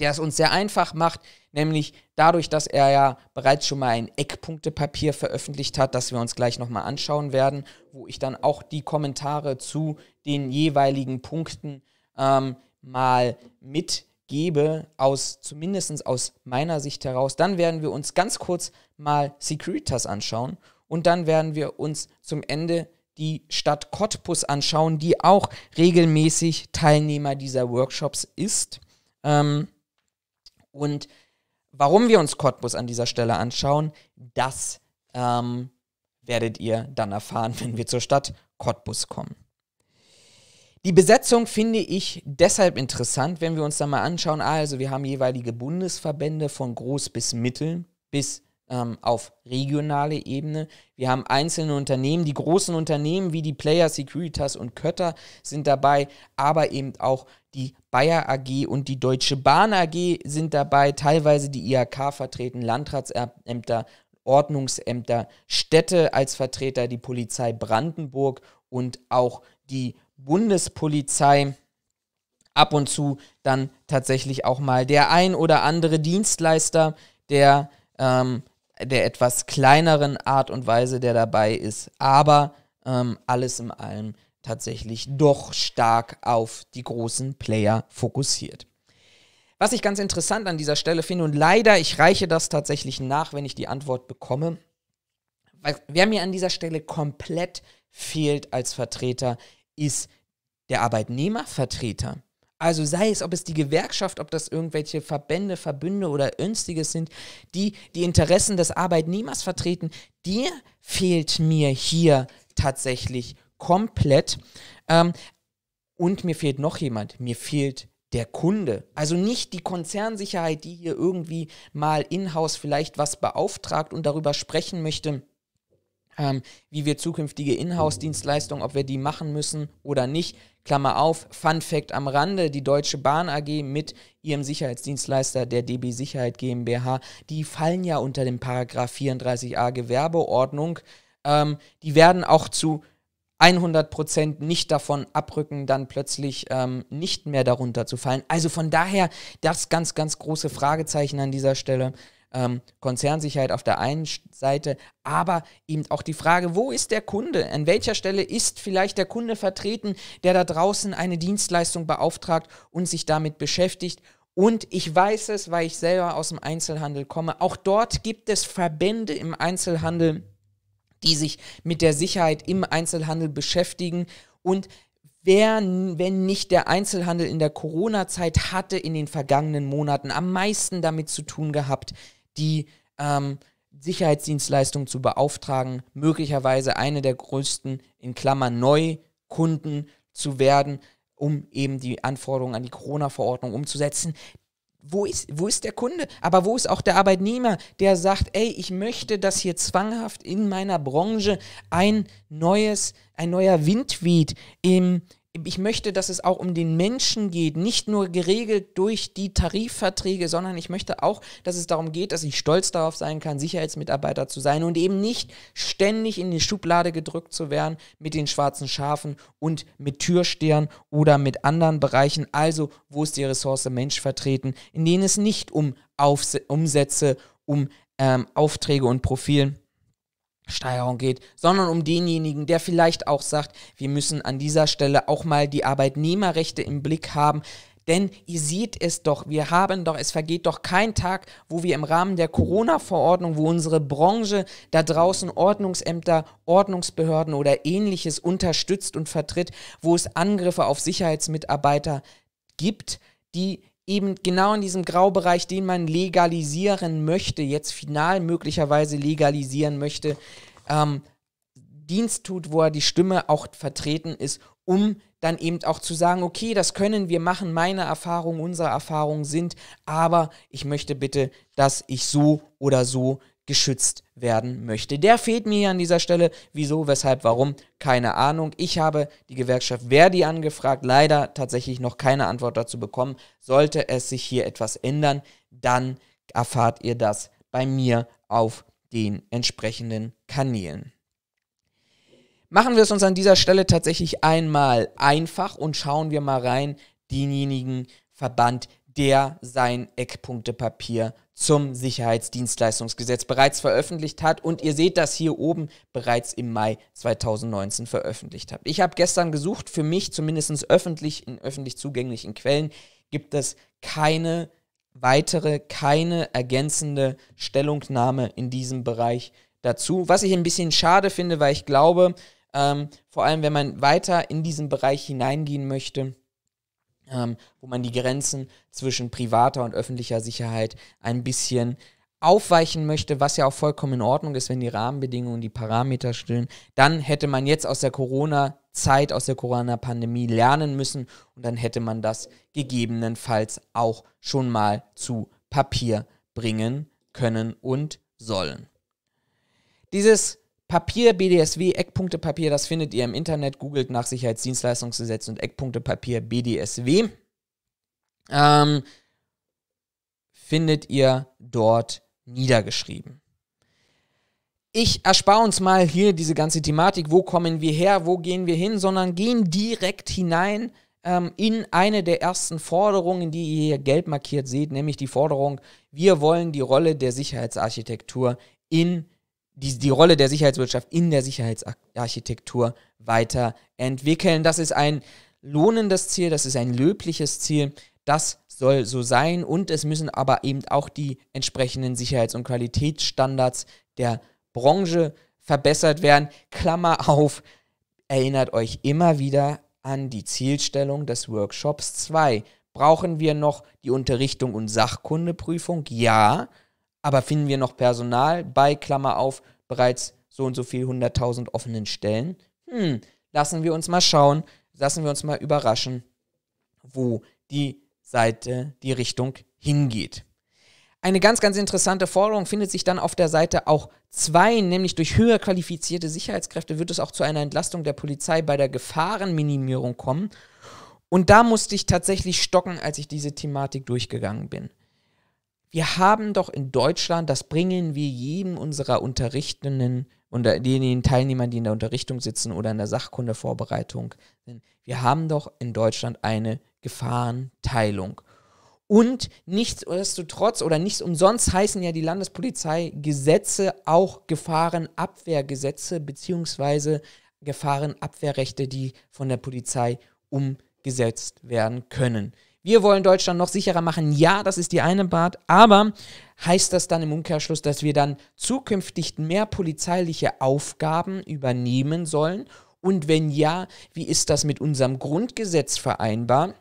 der es uns sehr einfach macht, nämlich dadurch, dass er ja bereits schon mal ein Eckpunktepapier veröffentlicht hat, das wir uns gleich nochmal anschauen werden, wo ich dann auch die Kommentare zu den jeweiligen Punkten ähm, mal mitgebe, aus, zumindest aus meiner Sicht heraus. Dann werden wir uns ganz kurz mal Securitas anschauen und dann werden wir uns zum Ende die Stadt Cottbus anschauen, die auch regelmäßig Teilnehmer dieser Workshops ist. Ähm, und warum wir uns Cottbus an dieser Stelle anschauen, das ähm, werdet ihr dann erfahren, wenn wir zur Stadt Cottbus kommen. Die Besetzung finde ich deshalb interessant, wenn wir uns da mal anschauen. Ah, also, wir haben jeweilige Bundesverbände von groß bis mittel bis ähm, auf regionale Ebene. Wir haben einzelne Unternehmen, die großen Unternehmen wie die Player, Securitas und Kötter sind dabei, aber eben auch die Bayer AG und die Deutsche Bahn AG sind dabei, teilweise die IHK vertreten, Landratsämter, Ordnungsämter, Städte als Vertreter, die Polizei Brandenburg und auch die Bundespolizei ab und zu dann tatsächlich auch mal der ein oder andere Dienstleister, der ähm, der etwas kleineren Art und Weise, der dabei ist, aber ähm, alles in allem tatsächlich doch stark auf die großen Player fokussiert. Was ich ganz interessant an dieser Stelle finde und leider, ich reiche das tatsächlich nach, wenn ich die Antwort bekomme, weil wer mir an dieser Stelle komplett fehlt als Vertreter, ist der Arbeitnehmervertreter. Also sei es, ob es die Gewerkschaft, ob das irgendwelche Verbände, Verbünde oder Önstiges sind, die die Interessen des Arbeitnehmers vertreten, dir fehlt mir hier tatsächlich komplett. Ähm, und mir fehlt noch jemand, mir fehlt der Kunde. Also nicht die Konzernsicherheit, die hier irgendwie mal in-house vielleicht was beauftragt und darüber sprechen möchte ähm, wie wir zukünftige Inhouse-Dienstleistungen, ob wir die machen müssen oder nicht. Klammer auf, Fun Fact am Rande, die Deutsche Bahn AG mit ihrem Sicherheitsdienstleister der DB Sicherheit GmbH, die fallen ja unter dem Paragraph 34a Gewerbeordnung. Ähm, die werden auch zu 100 Prozent nicht davon abrücken, dann plötzlich ähm, nicht mehr darunter zu fallen. Also von daher das ganz, ganz große Fragezeichen an dieser Stelle ähm, Konzernsicherheit auf der einen Seite, aber eben auch die Frage, wo ist der Kunde? An welcher Stelle ist vielleicht der Kunde vertreten, der da draußen eine Dienstleistung beauftragt und sich damit beschäftigt? Und ich weiß es, weil ich selber aus dem Einzelhandel komme. Auch dort gibt es Verbände im Einzelhandel, die sich mit der Sicherheit im Einzelhandel beschäftigen. Und wer, wenn nicht der Einzelhandel in der Corona-Zeit, hatte in den vergangenen Monaten am meisten damit zu tun gehabt, die ähm, Sicherheitsdienstleistungen zu beauftragen, möglicherweise eine der größten in Klammern Neukunden zu werden, um eben die Anforderungen an die Corona-Verordnung umzusetzen. Wo ist, wo ist der Kunde? Aber wo ist auch der Arbeitnehmer, der sagt, ey, ich möchte, dass hier zwanghaft in meiner Branche ein neues, ein neuer Wind weht im ich möchte, dass es auch um den Menschen geht, nicht nur geregelt durch die Tarifverträge, sondern ich möchte auch, dass es darum geht, dass ich stolz darauf sein kann, Sicherheitsmitarbeiter zu sein und eben nicht ständig in die Schublade gedrückt zu werden mit den schwarzen Schafen und mit Türstern oder mit anderen Bereichen, also wo ist die Ressource Mensch vertreten, in denen es nicht um Aufs Umsätze, um ähm, Aufträge und Profilen geht. Steuerung geht, sondern um denjenigen, der vielleicht auch sagt, wir müssen an dieser Stelle auch mal die Arbeitnehmerrechte im Blick haben. Denn ihr seht es doch, wir haben doch, es vergeht doch kein Tag, wo wir im Rahmen der Corona-Verordnung, wo unsere Branche da draußen Ordnungsämter, Ordnungsbehörden oder ähnliches unterstützt und vertritt, wo es Angriffe auf Sicherheitsmitarbeiter gibt, die eben genau in diesem Graubereich, den man legalisieren möchte, jetzt final möglicherweise legalisieren möchte, ähm, Dienst tut, wo er die Stimme auch vertreten ist, um dann eben auch zu sagen, okay, das können wir machen, meine Erfahrungen, unsere Erfahrungen sind, aber ich möchte bitte, dass ich so oder so geschützt werden möchte. Der fehlt mir hier an dieser Stelle. Wieso, weshalb, warum? Keine Ahnung. Ich habe die Gewerkschaft Verdi angefragt, leider tatsächlich noch keine Antwort dazu bekommen. Sollte es sich hier etwas ändern, dann erfahrt ihr das bei mir auf den entsprechenden Kanälen. Machen wir es uns an dieser Stelle tatsächlich einmal einfach und schauen wir mal rein, denjenigen Verband, der sein Eckpunktepapier zum Sicherheitsdienstleistungsgesetz bereits veröffentlicht hat. Und ihr seht das hier oben bereits im Mai 2019 veröffentlicht hat. Ich habe gestern gesucht, für mich zumindest öffentlich, in öffentlich zugänglichen Quellen gibt es keine weitere, keine ergänzende Stellungnahme in diesem Bereich dazu. Was ich ein bisschen schade finde, weil ich glaube, ähm, vor allem wenn man weiter in diesen Bereich hineingehen möchte, ähm, wo man die Grenzen zwischen privater und öffentlicher Sicherheit ein bisschen aufweichen möchte, was ja auch vollkommen in Ordnung ist, wenn die Rahmenbedingungen, die Parameter stimmen, dann hätte man jetzt aus der Corona-Zeit, aus der Corona-Pandemie lernen müssen und dann hätte man das gegebenenfalls auch schon mal zu Papier bringen können und sollen. Dieses Papier, BDSW, Eckpunktepapier, das findet ihr im Internet. Googelt nach Sicherheitsdienstleistungsgesetz und Eckpunktepapier, BDSW. Ähm, findet ihr dort niedergeschrieben. Ich erspare uns mal hier diese ganze Thematik, wo kommen wir her, wo gehen wir hin, sondern gehen direkt hinein ähm, in eine der ersten Forderungen, die ihr hier gelb markiert seht, nämlich die Forderung, wir wollen die Rolle der Sicherheitsarchitektur in die, die Rolle der Sicherheitswirtschaft in der Sicherheitsarchitektur weiterentwickeln. Das ist ein lohnendes Ziel, das ist ein löbliches Ziel. Das soll so sein und es müssen aber eben auch die entsprechenden Sicherheits- und Qualitätsstandards der Branche verbessert werden. Klammer auf, erinnert euch immer wieder an die Zielstellung des Workshops 2. Brauchen wir noch die Unterrichtung und Sachkundeprüfung? Ja aber finden wir noch Personal bei, Klammer auf, bereits so und so viel 100.000 offenen Stellen? Hm, lassen wir uns mal schauen, lassen wir uns mal überraschen, wo die Seite, die Richtung hingeht. Eine ganz, ganz interessante Forderung findet sich dann auf der Seite auch 2, nämlich durch höher qualifizierte Sicherheitskräfte wird es auch zu einer Entlastung der Polizei bei der Gefahrenminimierung kommen. Und da musste ich tatsächlich stocken, als ich diese Thematik durchgegangen bin wir haben doch in Deutschland, das bringen wir jedem unserer Unterrichtenden oder den Teilnehmern, die in der Unterrichtung sitzen oder in der Sachkundevorbereitung wir haben doch in Deutschland eine Gefahrenteilung. Und nichtsdestotrotz oder nichts umsonst heißen ja die Landespolizeigesetze auch Gefahrenabwehrgesetze beziehungsweise Gefahrenabwehrrechte, die von der Polizei umgesetzt werden können wir wollen Deutschland noch sicherer machen. Ja, das ist die eine Part, aber heißt das dann im Umkehrschluss, dass wir dann zukünftig mehr polizeiliche Aufgaben übernehmen sollen? Und wenn ja, wie ist das mit unserem Grundgesetz vereinbar?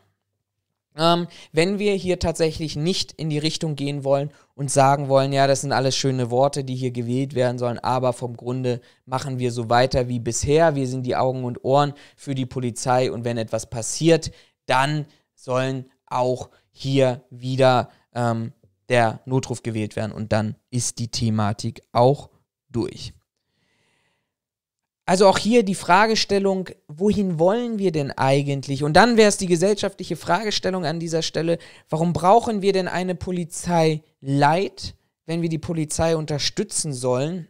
Ähm, wenn wir hier tatsächlich nicht in die Richtung gehen wollen und sagen wollen, ja, das sind alles schöne Worte, die hier gewählt werden sollen, aber vom Grunde machen wir so weiter wie bisher. Wir sind die Augen und Ohren für die Polizei und wenn etwas passiert, dann sollen auch hier wieder ähm, der Notruf gewählt werden und dann ist die Thematik auch durch. Also auch hier die Fragestellung, wohin wollen wir denn eigentlich? Und dann wäre es die gesellschaftliche Fragestellung an dieser Stelle, warum brauchen wir denn eine Polizei Leid, wenn wir die Polizei unterstützen sollen,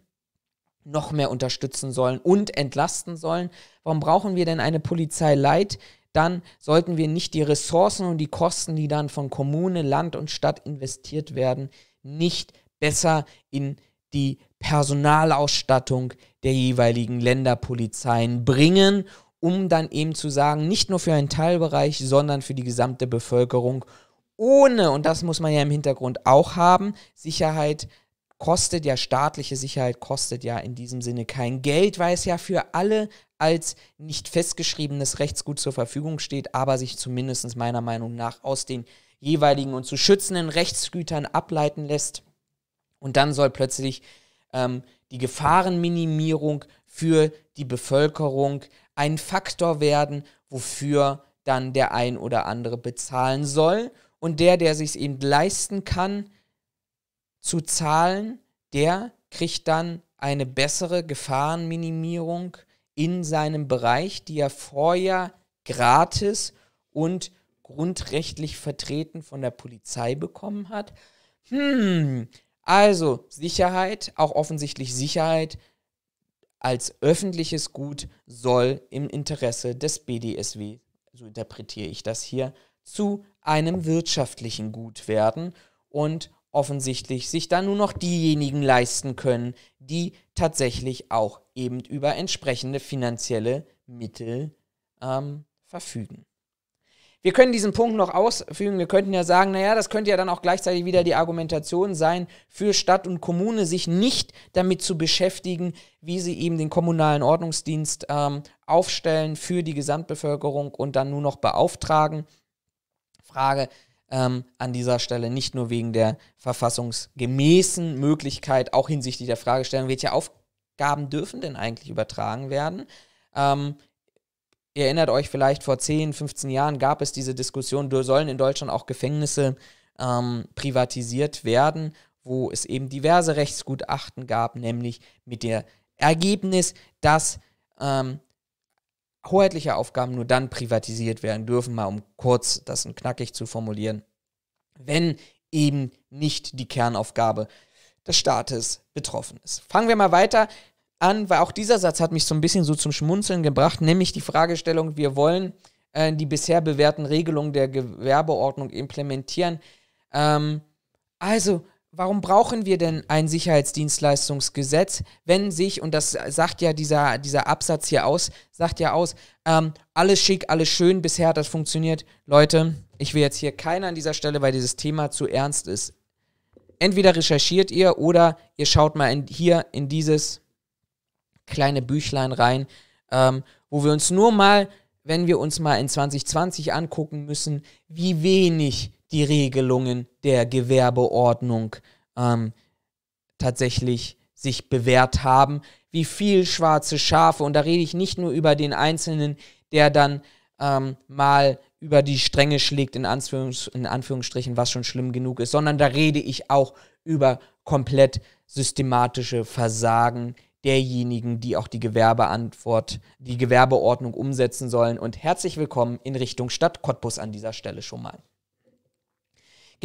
noch mehr unterstützen sollen und entlasten sollen? Warum brauchen wir denn eine Polizei Leid, dann sollten wir nicht die Ressourcen und die Kosten, die dann von Kommune, Land und Stadt investiert werden, nicht besser in die Personalausstattung der jeweiligen Länderpolizeien bringen, um dann eben zu sagen, nicht nur für einen Teilbereich, sondern für die gesamte Bevölkerung, ohne, und das muss man ja im Hintergrund auch haben, Sicherheit zu kostet ja staatliche Sicherheit, kostet ja in diesem Sinne kein Geld, weil es ja für alle als nicht festgeschriebenes Rechtsgut zur Verfügung steht, aber sich zumindest meiner Meinung nach aus den jeweiligen und zu schützenden Rechtsgütern ableiten lässt. Und dann soll plötzlich ähm, die Gefahrenminimierung für die Bevölkerung ein Faktor werden, wofür dann der ein oder andere bezahlen soll. Und der, der sich eben leisten kann, zu zahlen, der kriegt dann eine bessere Gefahrenminimierung in seinem Bereich, die er vorher gratis und grundrechtlich vertreten von der Polizei bekommen hat. Hm, also Sicherheit, auch offensichtlich Sicherheit als öffentliches Gut soll im Interesse des BDSW, so interpretiere ich das hier, zu einem wirtschaftlichen Gut werden. Und offensichtlich sich dann nur noch diejenigen leisten können, die tatsächlich auch eben über entsprechende finanzielle Mittel ähm, verfügen. Wir können diesen Punkt noch ausfügen. Wir könnten ja sagen, naja, das könnte ja dann auch gleichzeitig wieder die Argumentation sein, für Stadt und Kommune sich nicht damit zu beschäftigen, wie sie eben den kommunalen Ordnungsdienst ähm, aufstellen für die Gesamtbevölkerung und dann nur noch beauftragen. Frage, ähm, an dieser Stelle, nicht nur wegen der verfassungsgemäßen Möglichkeit, auch hinsichtlich der Fragestellung, welche Aufgaben dürfen denn eigentlich übertragen werden. Ähm, ihr erinnert euch vielleicht, vor 10, 15 Jahren gab es diese Diskussion, sollen in Deutschland auch Gefängnisse ähm, privatisiert werden, wo es eben diverse Rechtsgutachten gab, nämlich mit dem Ergebnis, dass ähm, hoheitliche Aufgaben nur dann privatisiert werden dürfen, mal um kurz das und knackig zu formulieren, wenn eben nicht die Kernaufgabe des Staates betroffen ist. Fangen wir mal weiter an, weil auch dieser Satz hat mich so ein bisschen so zum Schmunzeln gebracht, nämlich die Fragestellung, wir wollen äh, die bisher bewährten Regelungen der Gewerbeordnung implementieren. Ähm, also Warum brauchen wir denn ein Sicherheitsdienstleistungsgesetz, wenn sich, und das sagt ja dieser, dieser Absatz hier aus, sagt ja aus, ähm, alles schick, alles schön, bisher hat das funktioniert. Leute, ich will jetzt hier keiner an dieser Stelle, weil dieses Thema zu ernst ist. Entweder recherchiert ihr oder ihr schaut mal in, hier in dieses kleine Büchlein rein, ähm, wo wir uns nur mal, wenn wir uns mal in 2020 angucken müssen, wie wenig die Regelungen der Gewerbeordnung ähm, tatsächlich sich bewährt haben, wie viel schwarze Schafe, und da rede ich nicht nur über den Einzelnen, der dann ähm, mal über die Stränge schlägt, in, Anführungs in Anführungsstrichen, was schon schlimm genug ist, sondern da rede ich auch über komplett systematische Versagen derjenigen, die auch die Gewerbeantwort, die Gewerbeordnung umsetzen sollen. Und herzlich willkommen in Richtung Stadt Cottbus an dieser Stelle schon mal.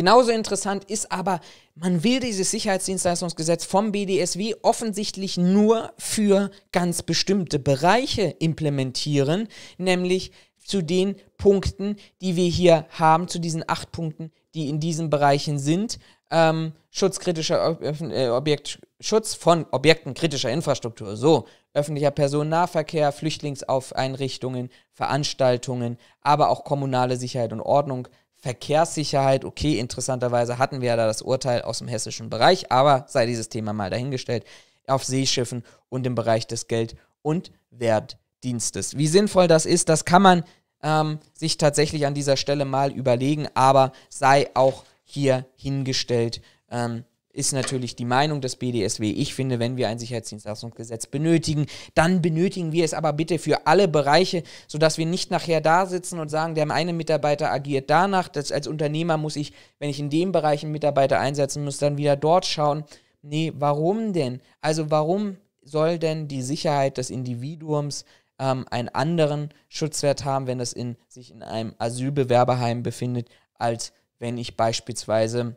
Genauso interessant ist aber, man will dieses Sicherheitsdienstleistungsgesetz vom BDSW offensichtlich nur für ganz bestimmte Bereiche implementieren, nämlich zu den Punkten, die wir hier haben, zu diesen acht Punkten, die in diesen Bereichen sind. Ähm, schutzkritischer äh, Objekt, Schutz von Objekten kritischer Infrastruktur, so öffentlicher Personennahverkehr, Flüchtlingseinrichtungen, Veranstaltungen, aber auch kommunale Sicherheit und Ordnung, Verkehrssicherheit, okay, interessanterweise hatten wir ja da das Urteil aus dem hessischen Bereich, aber sei dieses Thema mal dahingestellt, auf Seeschiffen und im Bereich des Geld- und Wertdienstes. Wie sinnvoll das ist, das kann man ähm, sich tatsächlich an dieser Stelle mal überlegen, aber sei auch hier hingestellt, ähm, ist natürlich die Meinung des BDSW. Ich finde, wenn wir ein Sicherheitsdienstleistungsgesetz benötigen, dann benötigen wir es aber bitte für alle Bereiche, sodass wir nicht nachher da sitzen und sagen, der eine Mitarbeiter agiert danach. Das, als Unternehmer muss ich, wenn ich in dem Bereich einen Mitarbeiter einsetzen muss, dann wieder dort schauen. Nee, warum denn? Also warum soll denn die Sicherheit des Individuums ähm, einen anderen Schutzwert haben, wenn es in, sich in einem Asylbewerberheim befindet, als wenn ich beispielsweise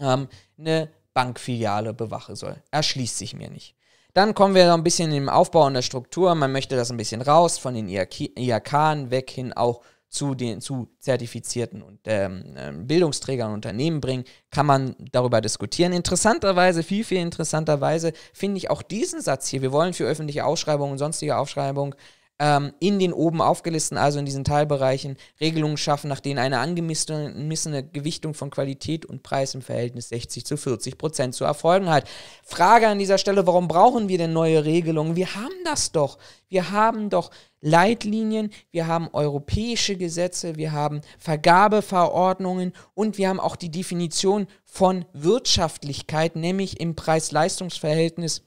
ähm, eine Bankfiliale bewachen soll. Erschließt sich mir nicht. Dann kommen wir noch ein bisschen im Aufbau und der Struktur. Man möchte das ein bisschen raus von den IHK, weg hin auch zu den zu zertifizierten und ähm, ähm, Bildungsträgern und Unternehmen bringen, kann man darüber diskutieren. Interessanterweise, viel, viel interessanterweise finde ich auch diesen Satz hier. Wir wollen für öffentliche Ausschreibungen und sonstige Ausschreibungen ähm, in den oben aufgelisteten, also in diesen Teilbereichen, Regelungen schaffen, nach denen eine angemessene Gewichtung von Qualität und Preis im Verhältnis 60 zu 40 Prozent zu erfolgen hat. Frage an dieser Stelle, warum brauchen wir denn neue Regelungen? Wir haben das doch. Wir haben doch Leitlinien, wir haben europäische Gesetze, wir haben Vergabeverordnungen und wir haben auch die Definition von Wirtschaftlichkeit, nämlich im Preis-Leistungs-Verhältnis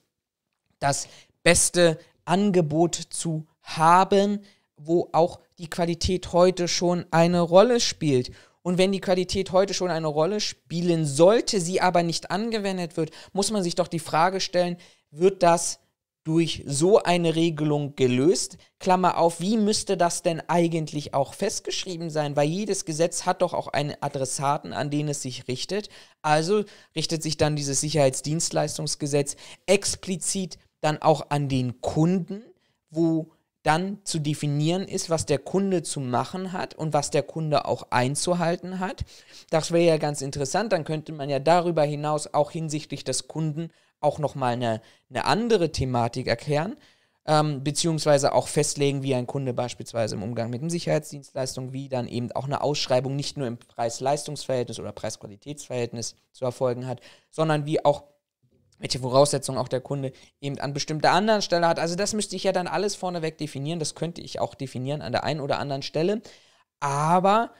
das beste Angebot zu haben, wo auch die Qualität heute schon eine Rolle spielt. Und wenn die Qualität heute schon eine Rolle spielen sollte, sie aber nicht angewendet wird, muss man sich doch die Frage stellen, wird das durch so eine Regelung gelöst? Klammer auf, wie müsste das denn eigentlich auch festgeschrieben sein? Weil jedes Gesetz hat doch auch einen Adressaten, an den es sich richtet. Also richtet sich dann dieses Sicherheitsdienstleistungsgesetz explizit dann auch an den Kunden, wo dann zu definieren ist, was der Kunde zu machen hat und was der Kunde auch einzuhalten hat. Das wäre ja ganz interessant. Dann könnte man ja darüber hinaus auch hinsichtlich des Kunden auch nochmal eine, eine andere Thematik erklären, ähm, beziehungsweise auch festlegen, wie ein Kunde beispielsweise im Umgang mit einer Sicherheitsdienstleistung, wie dann eben auch eine Ausschreibung nicht nur im preis leistungsverhältnis oder preis qualitätsverhältnis zu erfolgen hat, sondern wie auch welche Voraussetzungen auch der Kunde eben an bestimmter anderen Stelle hat. Also das müsste ich ja dann alles vorneweg definieren. Das könnte ich auch definieren an der einen oder anderen Stelle. Aber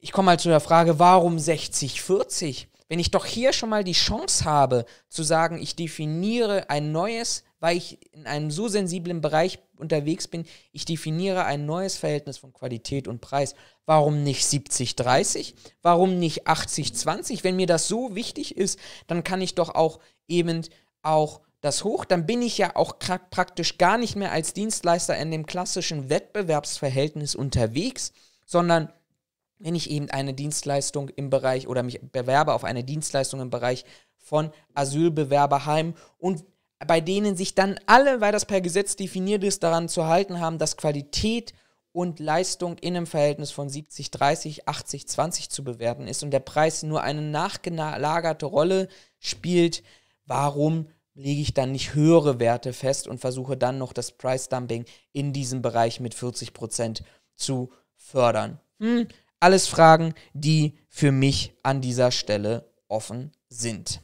ich komme mal zu der Frage, warum 60, 40? Wenn ich doch hier schon mal die Chance habe zu sagen, ich definiere ein neues, weil ich in einem so sensiblen Bereich unterwegs bin, ich definiere ein neues Verhältnis von Qualität und Preis. Warum nicht 70-30? Warum nicht 80-20? Wenn mir das so wichtig ist, dann kann ich doch auch eben auch das hoch, dann bin ich ja auch praktisch gar nicht mehr als Dienstleister in dem klassischen Wettbewerbsverhältnis unterwegs, sondern wenn ich eben eine Dienstleistung im Bereich oder mich bewerbe auf eine Dienstleistung im Bereich von Asylbewerberheimen und bei denen sich dann alle, weil das per Gesetz definiert ist, daran zu halten haben, dass Qualität und Leistung in einem Verhältnis von 70, 30, 80, 20 zu bewerten ist und der Preis nur eine nachgelagerte Rolle spielt, warum lege ich dann nicht höhere Werte fest und versuche dann noch das Price Dumping in diesem Bereich mit 40% Prozent zu fördern? Hm, alles Fragen, die für mich an dieser Stelle offen sind.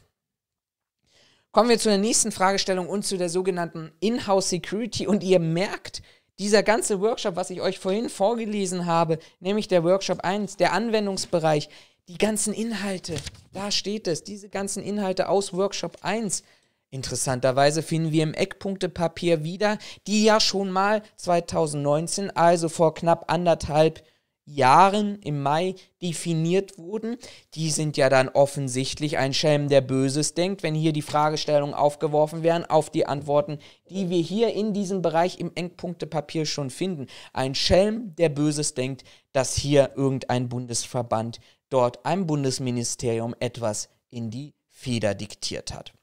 Kommen wir zu der nächsten Fragestellung und zu der sogenannten In-house Security. Und ihr merkt, dieser ganze Workshop, was ich euch vorhin vorgelesen habe, nämlich der Workshop 1, der Anwendungsbereich, die ganzen Inhalte, da steht es, diese ganzen Inhalte aus Workshop 1. Interessanterweise finden wir im Eckpunktepapier wieder, die ja schon mal 2019, also vor knapp anderthalb Jahren im Mai definiert wurden. Die sind ja dann offensichtlich ein Schelm, der Böses denkt, wenn hier die Fragestellungen aufgeworfen werden auf die Antworten, die wir hier in diesem Bereich im Eckpunktepapier schon finden. Ein Schelm, der Böses denkt, dass hier irgendein Bundesverband dort einem Bundesministerium etwas in die Feder diktiert hat.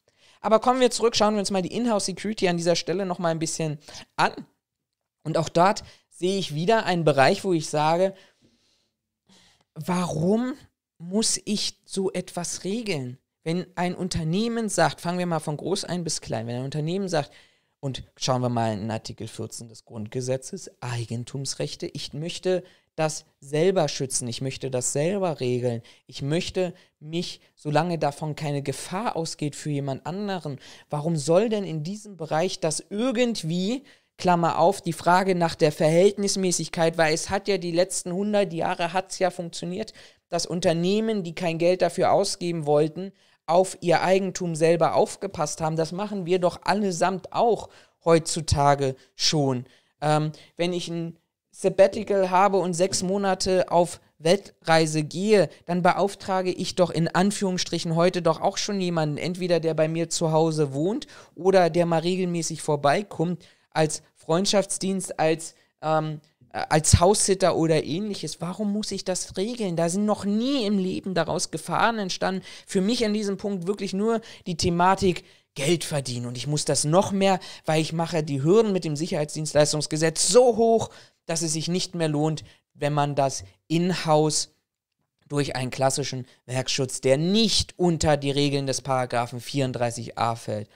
Aber kommen wir zurück, schauen wir uns mal die Inhouse Security an dieser Stelle noch mal ein bisschen an. Und auch dort sehe ich wieder einen Bereich, wo ich sage, warum muss ich so etwas regeln? Wenn ein Unternehmen sagt, fangen wir mal von groß ein bis klein, wenn ein Unternehmen sagt, und schauen wir mal in Artikel 14 des Grundgesetzes, Eigentumsrechte, ich möchte das selber schützen, ich möchte das selber regeln, ich möchte mich, solange davon keine Gefahr ausgeht für jemand anderen, warum soll denn in diesem Bereich das irgendwie, Klammer auf, die Frage nach der Verhältnismäßigkeit, weil es hat ja die letzten 100 Jahre, hat es ja funktioniert, dass Unternehmen, die kein Geld dafür ausgeben wollten, auf ihr Eigentum selber aufgepasst haben. Das machen wir doch allesamt auch heutzutage schon. Ähm, wenn ich ein Sabbatical habe und sechs Monate auf Weltreise gehe, dann beauftrage ich doch in Anführungsstrichen heute doch auch schon jemanden, entweder der bei mir zu Hause wohnt oder der mal regelmäßig vorbeikommt, als Freundschaftsdienst, als, ähm, äh, als Haussitter oder ähnliches. Warum muss ich das regeln? Da sind noch nie im Leben daraus Gefahren entstanden. Für mich an diesem Punkt wirklich nur die Thematik, Geld verdienen und ich muss das noch mehr, weil ich mache die Hürden mit dem Sicherheitsdienstleistungsgesetz so hoch, dass es sich nicht mehr lohnt, wenn man das in-house durch einen klassischen Werkschutz, der nicht unter die Regeln des Paragraphen 34a fällt,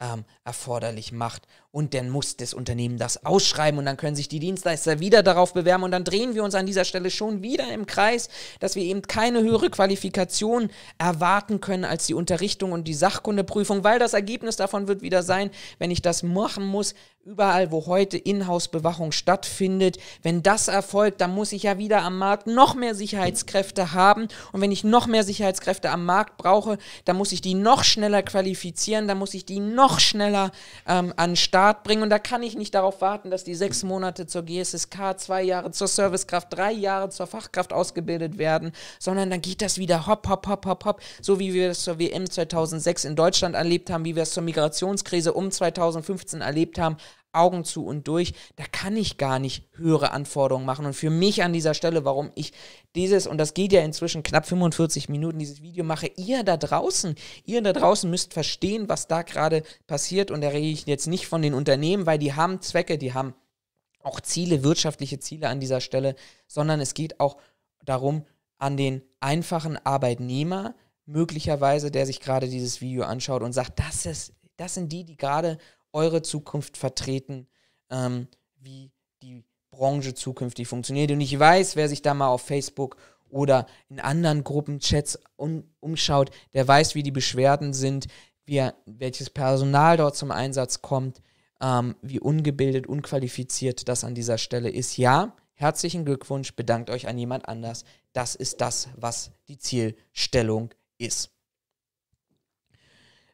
ähm, erforderlich macht und dann muss das Unternehmen das ausschreiben und dann können sich die Dienstleister wieder darauf bewerben und dann drehen wir uns an dieser Stelle schon wieder im Kreis, dass wir eben keine höhere Qualifikation erwarten können als die Unterrichtung und die Sachkundeprüfung, weil das Ergebnis davon wird wieder sein, wenn ich das machen muss, überall wo heute Inhouse-Bewachung stattfindet, wenn das erfolgt, dann muss ich ja wieder am Markt noch mehr Sicherheitskräfte haben und wenn ich noch mehr Sicherheitskräfte am Markt brauche, dann muss ich die noch schneller qualifizieren, dann muss ich die noch schneller ähm, anstatt Start bringen. Und da kann ich nicht darauf warten, dass die sechs Monate zur GSSK, zwei Jahre zur Servicekraft, drei Jahre zur Fachkraft ausgebildet werden, sondern dann geht das wieder hopp, hopp, hopp, hopp, hopp, so wie wir es zur WM 2006 in Deutschland erlebt haben, wie wir es zur Migrationskrise um 2015 erlebt haben. Augen zu und durch, da kann ich gar nicht höhere Anforderungen machen. Und für mich an dieser Stelle, warum ich dieses, und das geht ja inzwischen knapp 45 Minuten, dieses Video mache, ihr da draußen, ihr da draußen müsst verstehen, was da gerade passiert. Und da rede ich jetzt nicht von den Unternehmen, weil die haben Zwecke, die haben auch Ziele, wirtschaftliche Ziele an dieser Stelle, sondern es geht auch darum, an den einfachen Arbeitnehmer möglicherweise, der sich gerade dieses Video anschaut und sagt, das ist, das sind die, die gerade eure Zukunft vertreten, ähm, wie die Branche zukünftig funktioniert. Und ich weiß, wer sich da mal auf Facebook oder in anderen Gruppenchats um, umschaut, der weiß, wie die Beschwerden sind, wie, welches Personal dort zum Einsatz kommt, ähm, wie ungebildet, unqualifiziert das an dieser Stelle ist. Ja, herzlichen Glückwunsch, bedankt euch an jemand anders. Das ist das, was die Zielstellung ist.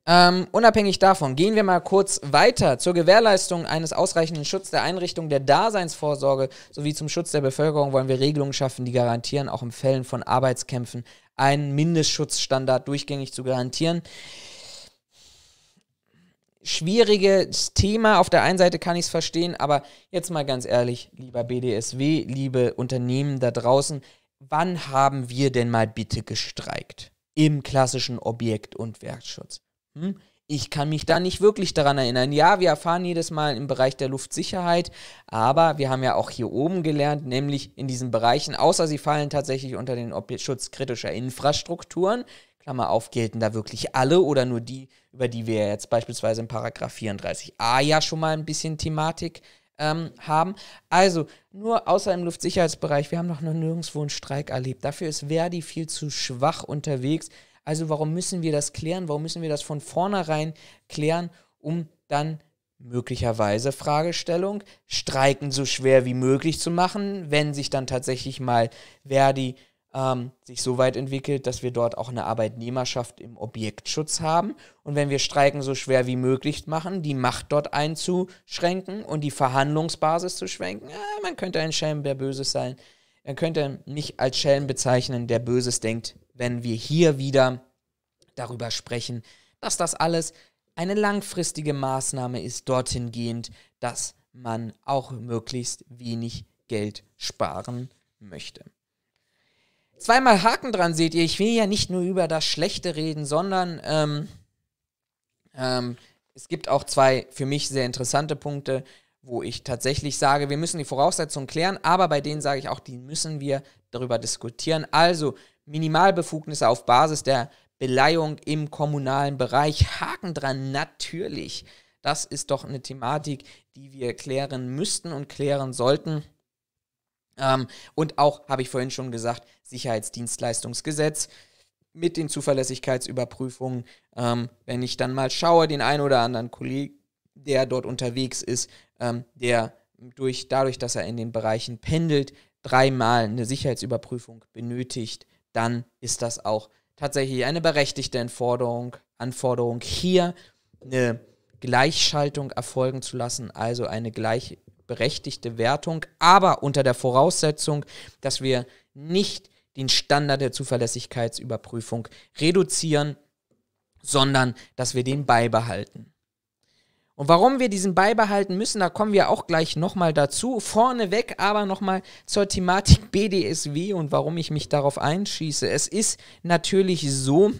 Ähm, unabhängig davon gehen wir mal kurz weiter zur Gewährleistung eines ausreichenden Schutzes der Einrichtung der Daseinsvorsorge sowie zum Schutz der Bevölkerung wollen wir Regelungen schaffen, die garantieren, auch in Fällen von Arbeitskämpfen einen Mindestschutzstandard durchgängig zu garantieren. Schwieriges Thema. Auf der einen Seite kann ich es verstehen, aber jetzt mal ganz ehrlich, lieber BDSW, liebe Unternehmen da draußen, wann haben wir denn mal bitte gestreikt? Im klassischen Objekt- und Werkschutz. Hm? Ich kann mich da nicht wirklich daran erinnern. Ja, wir erfahren jedes Mal im Bereich der Luftsicherheit, aber wir haben ja auch hier oben gelernt, nämlich in diesen Bereichen, außer sie fallen tatsächlich unter den Schutz kritischer Infrastrukturen, Klammer auf, gelten da wirklich alle oder nur die, über die wir jetzt beispielsweise in Paragraph 34a ja schon mal ein bisschen Thematik ähm, haben. Also, nur außer im Luftsicherheitsbereich, wir haben doch noch nirgendwo einen Streik erlebt. Dafür ist Verdi viel zu schwach unterwegs, also warum müssen wir das klären? Warum müssen wir das von vornherein klären, um dann möglicherweise Fragestellung, Streiken so schwer wie möglich zu machen, wenn sich dann tatsächlich mal Verdi ähm, sich so weit entwickelt, dass wir dort auch eine Arbeitnehmerschaft im Objektschutz haben. Und wenn wir Streiken so schwer wie möglich machen, die Macht dort einzuschränken und die Verhandlungsbasis zu schwenken, äh, man könnte ein Schelm, der Böses sein, dann könnt ihr mich als Schelm bezeichnen, der Böses denkt, wenn wir hier wieder darüber sprechen, dass das alles eine langfristige Maßnahme ist, dorthin gehend, dass man auch möglichst wenig Geld sparen möchte. Zweimal Haken dran seht ihr, ich will ja nicht nur über das Schlechte reden, sondern ähm, ähm, es gibt auch zwei für mich sehr interessante Punkte wo ich tatsächlich sage, wir müssen die Voraussetzungen klären, aber bei denen sage ich auch, die müssen wir darüber diskutieren. Also Minimalbefugnisse auf Basis der Beleihung im kommunalen Bereich. Haken dran, natürlich. Das ist doch eine Thematik, die wir klären müssten und klären sollten. Ähm, und auch, habe ich vorhin schon gesagt, Sicherheitsdienstleistungsgesetz mit den Zuverlässigkeitsüberprüfungen. Ähm, wenn ich dann mal schaue, den einen oder anderen Kollegen, der dort unterwegs ist, ähm, der durch, dadurch, dass er in den Bereichen pendelt, dreimal eine Sicherheitsüberprüfung benötigt, dann ist das auch tatsächlich eine berechtigte Anforderung, Anforderung hier eine Gleichschaltung erfolgen zu lassen, also eine gleichberechtigte Wertung, aber unter der Voraussetzung, dass wir nicht den Standard der Zuverlässigkeitsüberprüfung reduzieren, sondern dass wir den beibehalten. Und warum wir diesen beibehalten müssen, da kommen wir auch gleich nochmal dazu. Vorneweg aber nochmal zur Thematik BDSW und warum ich mich darauf einschieße. Es ist natürlich so,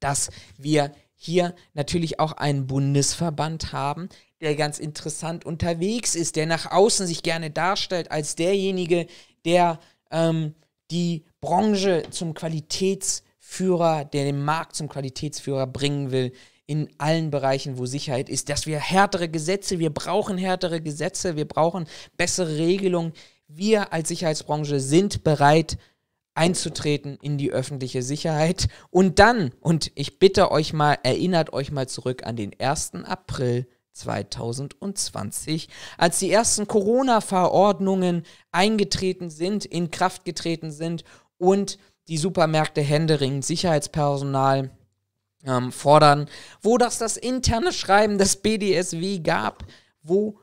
dass wir hier natürlich auch einen Bundesverband haben, der ganz interessant unterwegs ist, der nach außen sich gerne darstellt als derjenige, der ähm, die Branche zum Qualitätsführer, der den Markt zum Qualitätsführer bringen will, in allen Bereichen, wo Sicherheit ist, dass wir härtere Gesetze, wir brauchen härtere Gesetze, wir brauchen bessere Regelungen. Wir als Sicherheitsbranche sind bereit, einzutreten in die öffentliche Sicherheit. Und dann, und ich bitte euch mal, erinnert euch mal zurück an den 1. April 2020, als die ersten Corona-Verordnungen eingetreten sind, in Kraft getreten sind und die Supermärkte händeringend Sicherheitspersonal ähm, fordern, wo das das interne Schreiben des BDSW gab, wo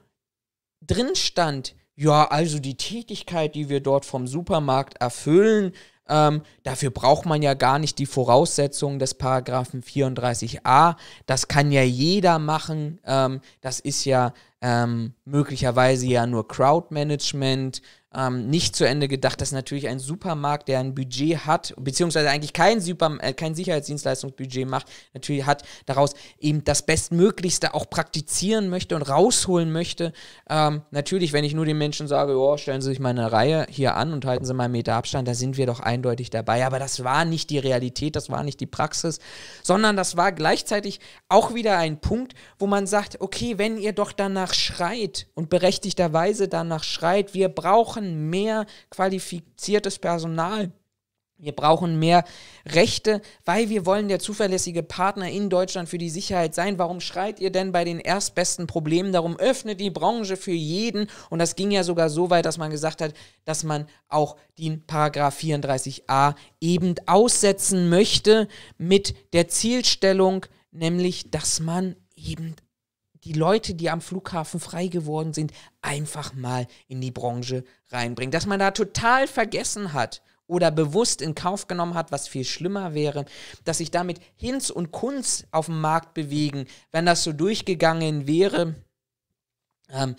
drin stand, ja, also die Tätigkeit, die wir dort vom Supermarkt erfüllen, ähm, dafür braucht man ja gar nicht die Voraussetzungen des Paragraphen 34a. Das kann ja jeder machen. Ähm, das ist ja ähm, möglicherweise ja nur Crowdmanagement ähm, nicht zu Ende gedacht, dass natürlich ein Supermarkt, der ein Budget hat, beziehungsweise eigentlich kein, Super, äh, kein Sicherheitsdienstleistungsbudget macht, natürlich hat, daraus eben das Bestmöglichste auch praktizieren möchte und rausholen möchte. Ähm, natürlich, wenn ich nur den Menschen sage, oh, stellen Sie sich mal eine Reihe hier an und halten Sie mal einen Meter Abstand, da sind wir doch eindeutig dabei. Aber das war nicht die Realität, das war nicht die Praxis, sondern das war gleichzeitig auch wieder ein Punkt, wo man sagt, okay, wenn ihr doch danach schreit und berechtigterweise danach schreit, wir brauchen brauchen mehr qualifiziertes Personal. Wir brauchen mehr Rechte, weil wir wollen der zuverlässige Partner in Deutschland für die Sicherheit sein. Warum schreit ihr denn bei den erstbesten Problemen darum? Öffnet die Branche für jeden. Und das ging ja sogar so weit, dass man gesagt hat, dass man auch den Paragraph 34a eben aussetzen möchte mit der Zielstellung, nämlich, dass man eben die Leute, die am Flughafen frei geworden sind, einfach mal in die Branche reinbringen. Dass man da total vergessen hat oder bewusst in Kauf genommen hat, was viel schlimmer wäre, dass sich damit Hinz und Kunz auf dem Markt bewegen, wenn das so durchgegangen wäre. Ähm,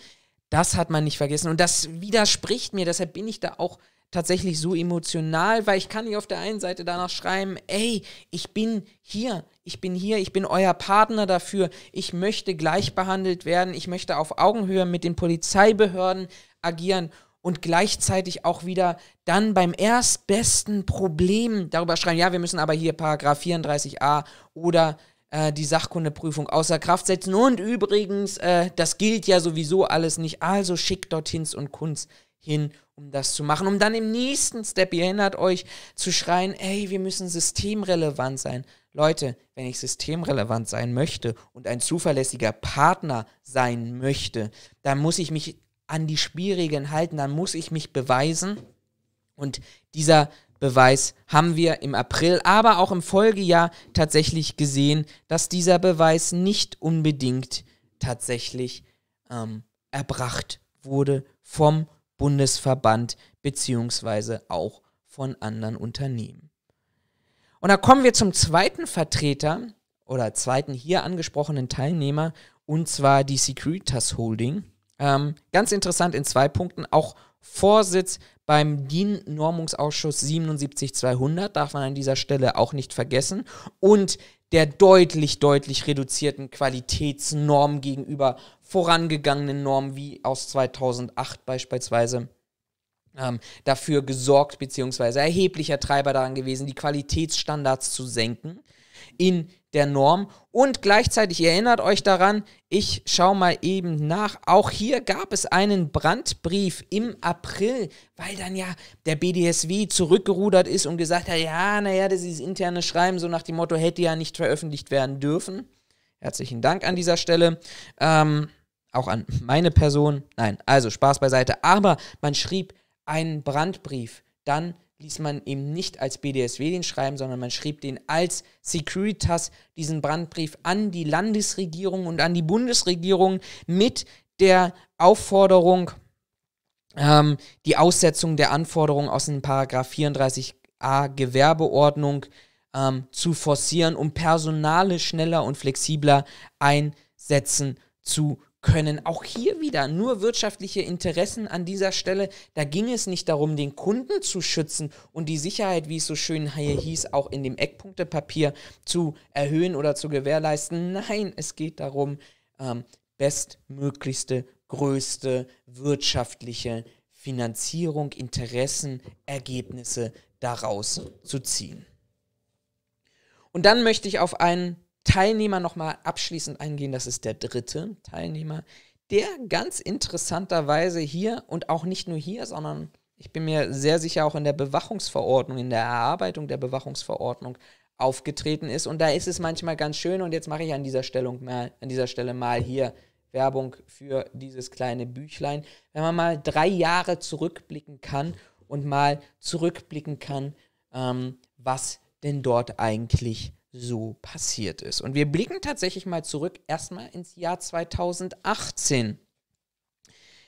das hat man nicht vergessen. Und das widerspricht mir, deshalb bin ich da auch tatsächlich so emotional, weil ich kann nicht auf der einen Seite danach schreiben, ey, ich bin hier, ich bin hier, ich bin euer Partner dafür, ich möchte gleich behandelt werden, ich möchte auf Augenhöhe mit den Polizeibehörden agieren und gleichzeitig auch wieder dann beim erstbesten Problem darüber schreiben, ja, wir müssen aber hier Paragraph 34a oder äh, die Sachkundeprüfung außer Kraft setzen. Und übrigens, äh, das gilt ja sowieso alles nicht. Also schickt dort dorthin und Kunz hin um das zu machen, um dann im nächsten Step, ihr erinnert euch, zu schreien, ey, wir müssen systemrelevant sein. Leute, wenn ich systemrelevant sein möchte und ein zuverlässiger Partner sein möchte, dann muss ich mich an die Spielregeln halten, dann muss ich mich beweisen. Und dieser Beweis haben wir im April, aber auch im Folgejahr tatsächlich gesehen, dass dieser Beweis nicht unbedingt tatsächlich ähm, erbracht wurde vom Bundesverband beziehungsweise auch von anderen Unternehmen. Und da kommen wir zum zweiten Vertreter oder zweiten hier angesprochenen Teilnehmer und zwar die Securitas Holding. Ähm, ganz interessant in zwei Punkten, auch Vorsitz beim DIN-Normungsausschuss 77200, darf man an dieser Stelle auch nicht vergessen. Und der deutlich, deutlich reduzierten Qualitätsnorm gegenüber vorangegangenen Normen wie aus 2008 beispielsweise ähm, dafür gesorgt beziehungsweise erheblicher Treiber daran gewesen, die Qualitätsstandards zu senken in der Norm. Und gleichzeitig, ihr erinnert euch daran, ich schaue mal eben nach, auch hier gab es einen Brandbrief im April, weil dann ja der BDSW zurückgerudert ist und gesagt hat, ja, naja, das ist interne Schreiben, so nach dem Motto, hätte ja nicht veröffentlicht werden dürfen. Herzlichen Dank an dieser Stelle. Ähm, auch an meine Person. Nein, also Spaß beiseite. Aber man schrieb einen Brandbrief dann ließ man eben nicht als BDSW den schreiben, sondern man schrieb den als Securitas diesen Brandbrief an die Landesregierung und an die Bundesregierung mit der Aufforderung, ähm, die Aussetzung der Anforderungen aus dem Paragraph 34a Gewerbeordnung ähm, zu forcieren, um Personale schneller und flexibler einsetzen zu können können. Auch hier wieder nur wirtschaftliche Interessen an dieser Stelle. Da ging es nicht darum, den Kunden zu schützen und die Sicherheit, wie es so schön hier hieß, auch in dem Eckpunktepapier zu erhöhen oder zu gewährleisten. Nein, es geht darum, ähm, bestmöglichste, größte wirtschaftliche Finanzierung, Interessen, Ergebnisse daraus zu ziehen. Und dann möchte ich auf einen Teilnehmer nochmal abschließend eingehen. Das ist der dritte Teilnehmer, der ganz interessanterweise hier und auch nicht nur hier, sondern ich bin mir sehr sicher auch in der Bewachungsverordnung, in der Erarbeitung der Bewachungsverordnung aufgetreten ist. Und da ist es manchmal ganz schön. Und jetzt mache ich an dieser, Stellung mal, an dieser Stelle mal hier Werbung für dieses kleine Büchlein. Wenn man mal drei Jahre zurückblicken kann und mal zurückblicken kann, ähm, was denn dort eigentlich passiert so passiert ist. Und wir blicken tatsächlich mal zurück erstmal ins Jahr 2018,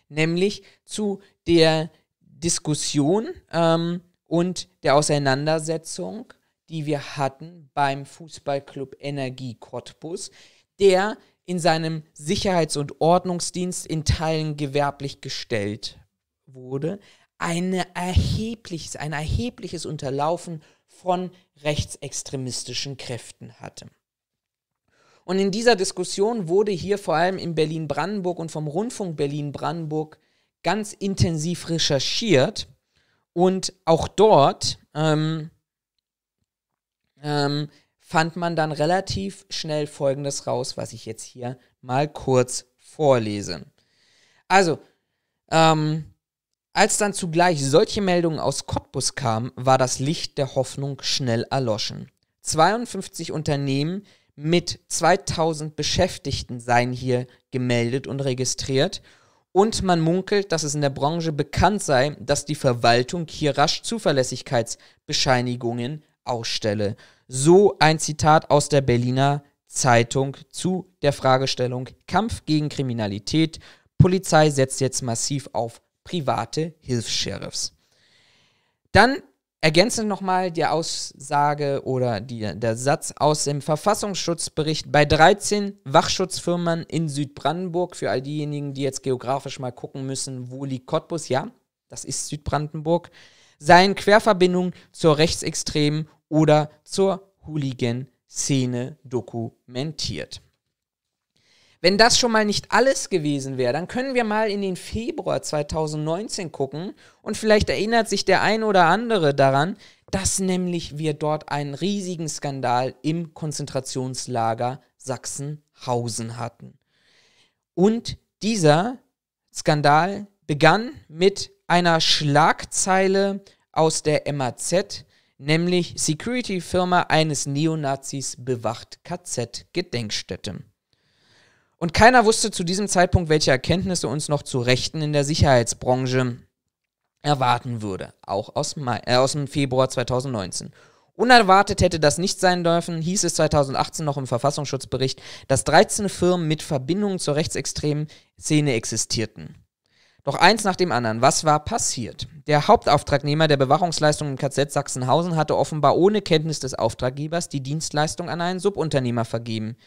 nämlich zu der Diskussion ähm, und der Auseinandersetzung, die wir hatten beim Fußballclub Energie Cottbus, der in seinem Sicherheits- und Ordnungsdienst in Teilen gewerblich gestellt wurde, eine erhebliches, ein erhebliches Unterlaufen von rechtsextremistischen Kräften hatte. Und in dieser Diskussion wurde hier vor allem in Berlin-Brandenburg und vom Rundfunk Berlin-Brandenburg ganz intensiv recherchiert. Und auch dort ähm, ähm, fand man dann relativ schnell Folgendes raus, was ich jetzt hier mal kurz vorlese. Also, ähm, als dann zugleich solche Meldungen aus Cottbus kamen, war das Licht der Hoffnung schnell erloschen. 52 Unternehmen mit 2000 Beschäftigten seien hier gemeldet und registriert. Und man munkelt, dass es in der Branche bekannt sei, dass die Verwaltung hier rasch Zuverlässigkeitsbescheinigungen ausstelle. So ein Zitat aus der Berliner Zeitung zu der Fragestellung Kampf gegen Kriminalität. Polizei setzt jetzt massiv auf private Hilfs-Sheriffs. Dann ergänzend nochmal die Aussage oder die, der Satz aus dem Verfassungsschutzbericht bei 13 Wachschutzfirmen in Südbrandenburg, für all diejenigen, die jetzt geografisch mal gucken müssen, wo liegt Cottbus, ja, das ist Südbrandenburg, seien Querverbindungen zur rechtsextremen oder zur Hooligan-Szene dokumentiert. Wenn das schon mal nicht alles gewesen wäre, dann können wir mal in den Februar 2019 gucken und vielleicht erinnert sich der ein oder andere daran, dass nämlich wir dort einen riesigen Skandal im Konzentrationslager Sachsenhausen hatten. Und dieser Skandal begann mit einer Schlagzeile aus der MAZ, nämlich Security-Firma eines Neonazis bewacht KZ-Gedenkstätte. Und keiner wusste zu diesem Zeitpunkt, welche Erkenntnisse uns noch zu Rechten in der Sicherheitsbranche erwarten würde, auch aus, Mai, äh, aus dem Februar 2019. Unerwartet hätte das nicht sein dürfen, hieß es 2018 noch im Verfassungsschutzbericht, dass 13 Firmen mit Verbindungen zur rechtsextremen Szene existierten. Doch eins nach dem anderen, was war passiert? Der Hauptauftragnehmer der Bewachungsleistung im KZ Sachsenhausen hatte offenbar ohne Kenntnis des Auftraggebers die Dienstleistung an einen Subunternehmer vergeben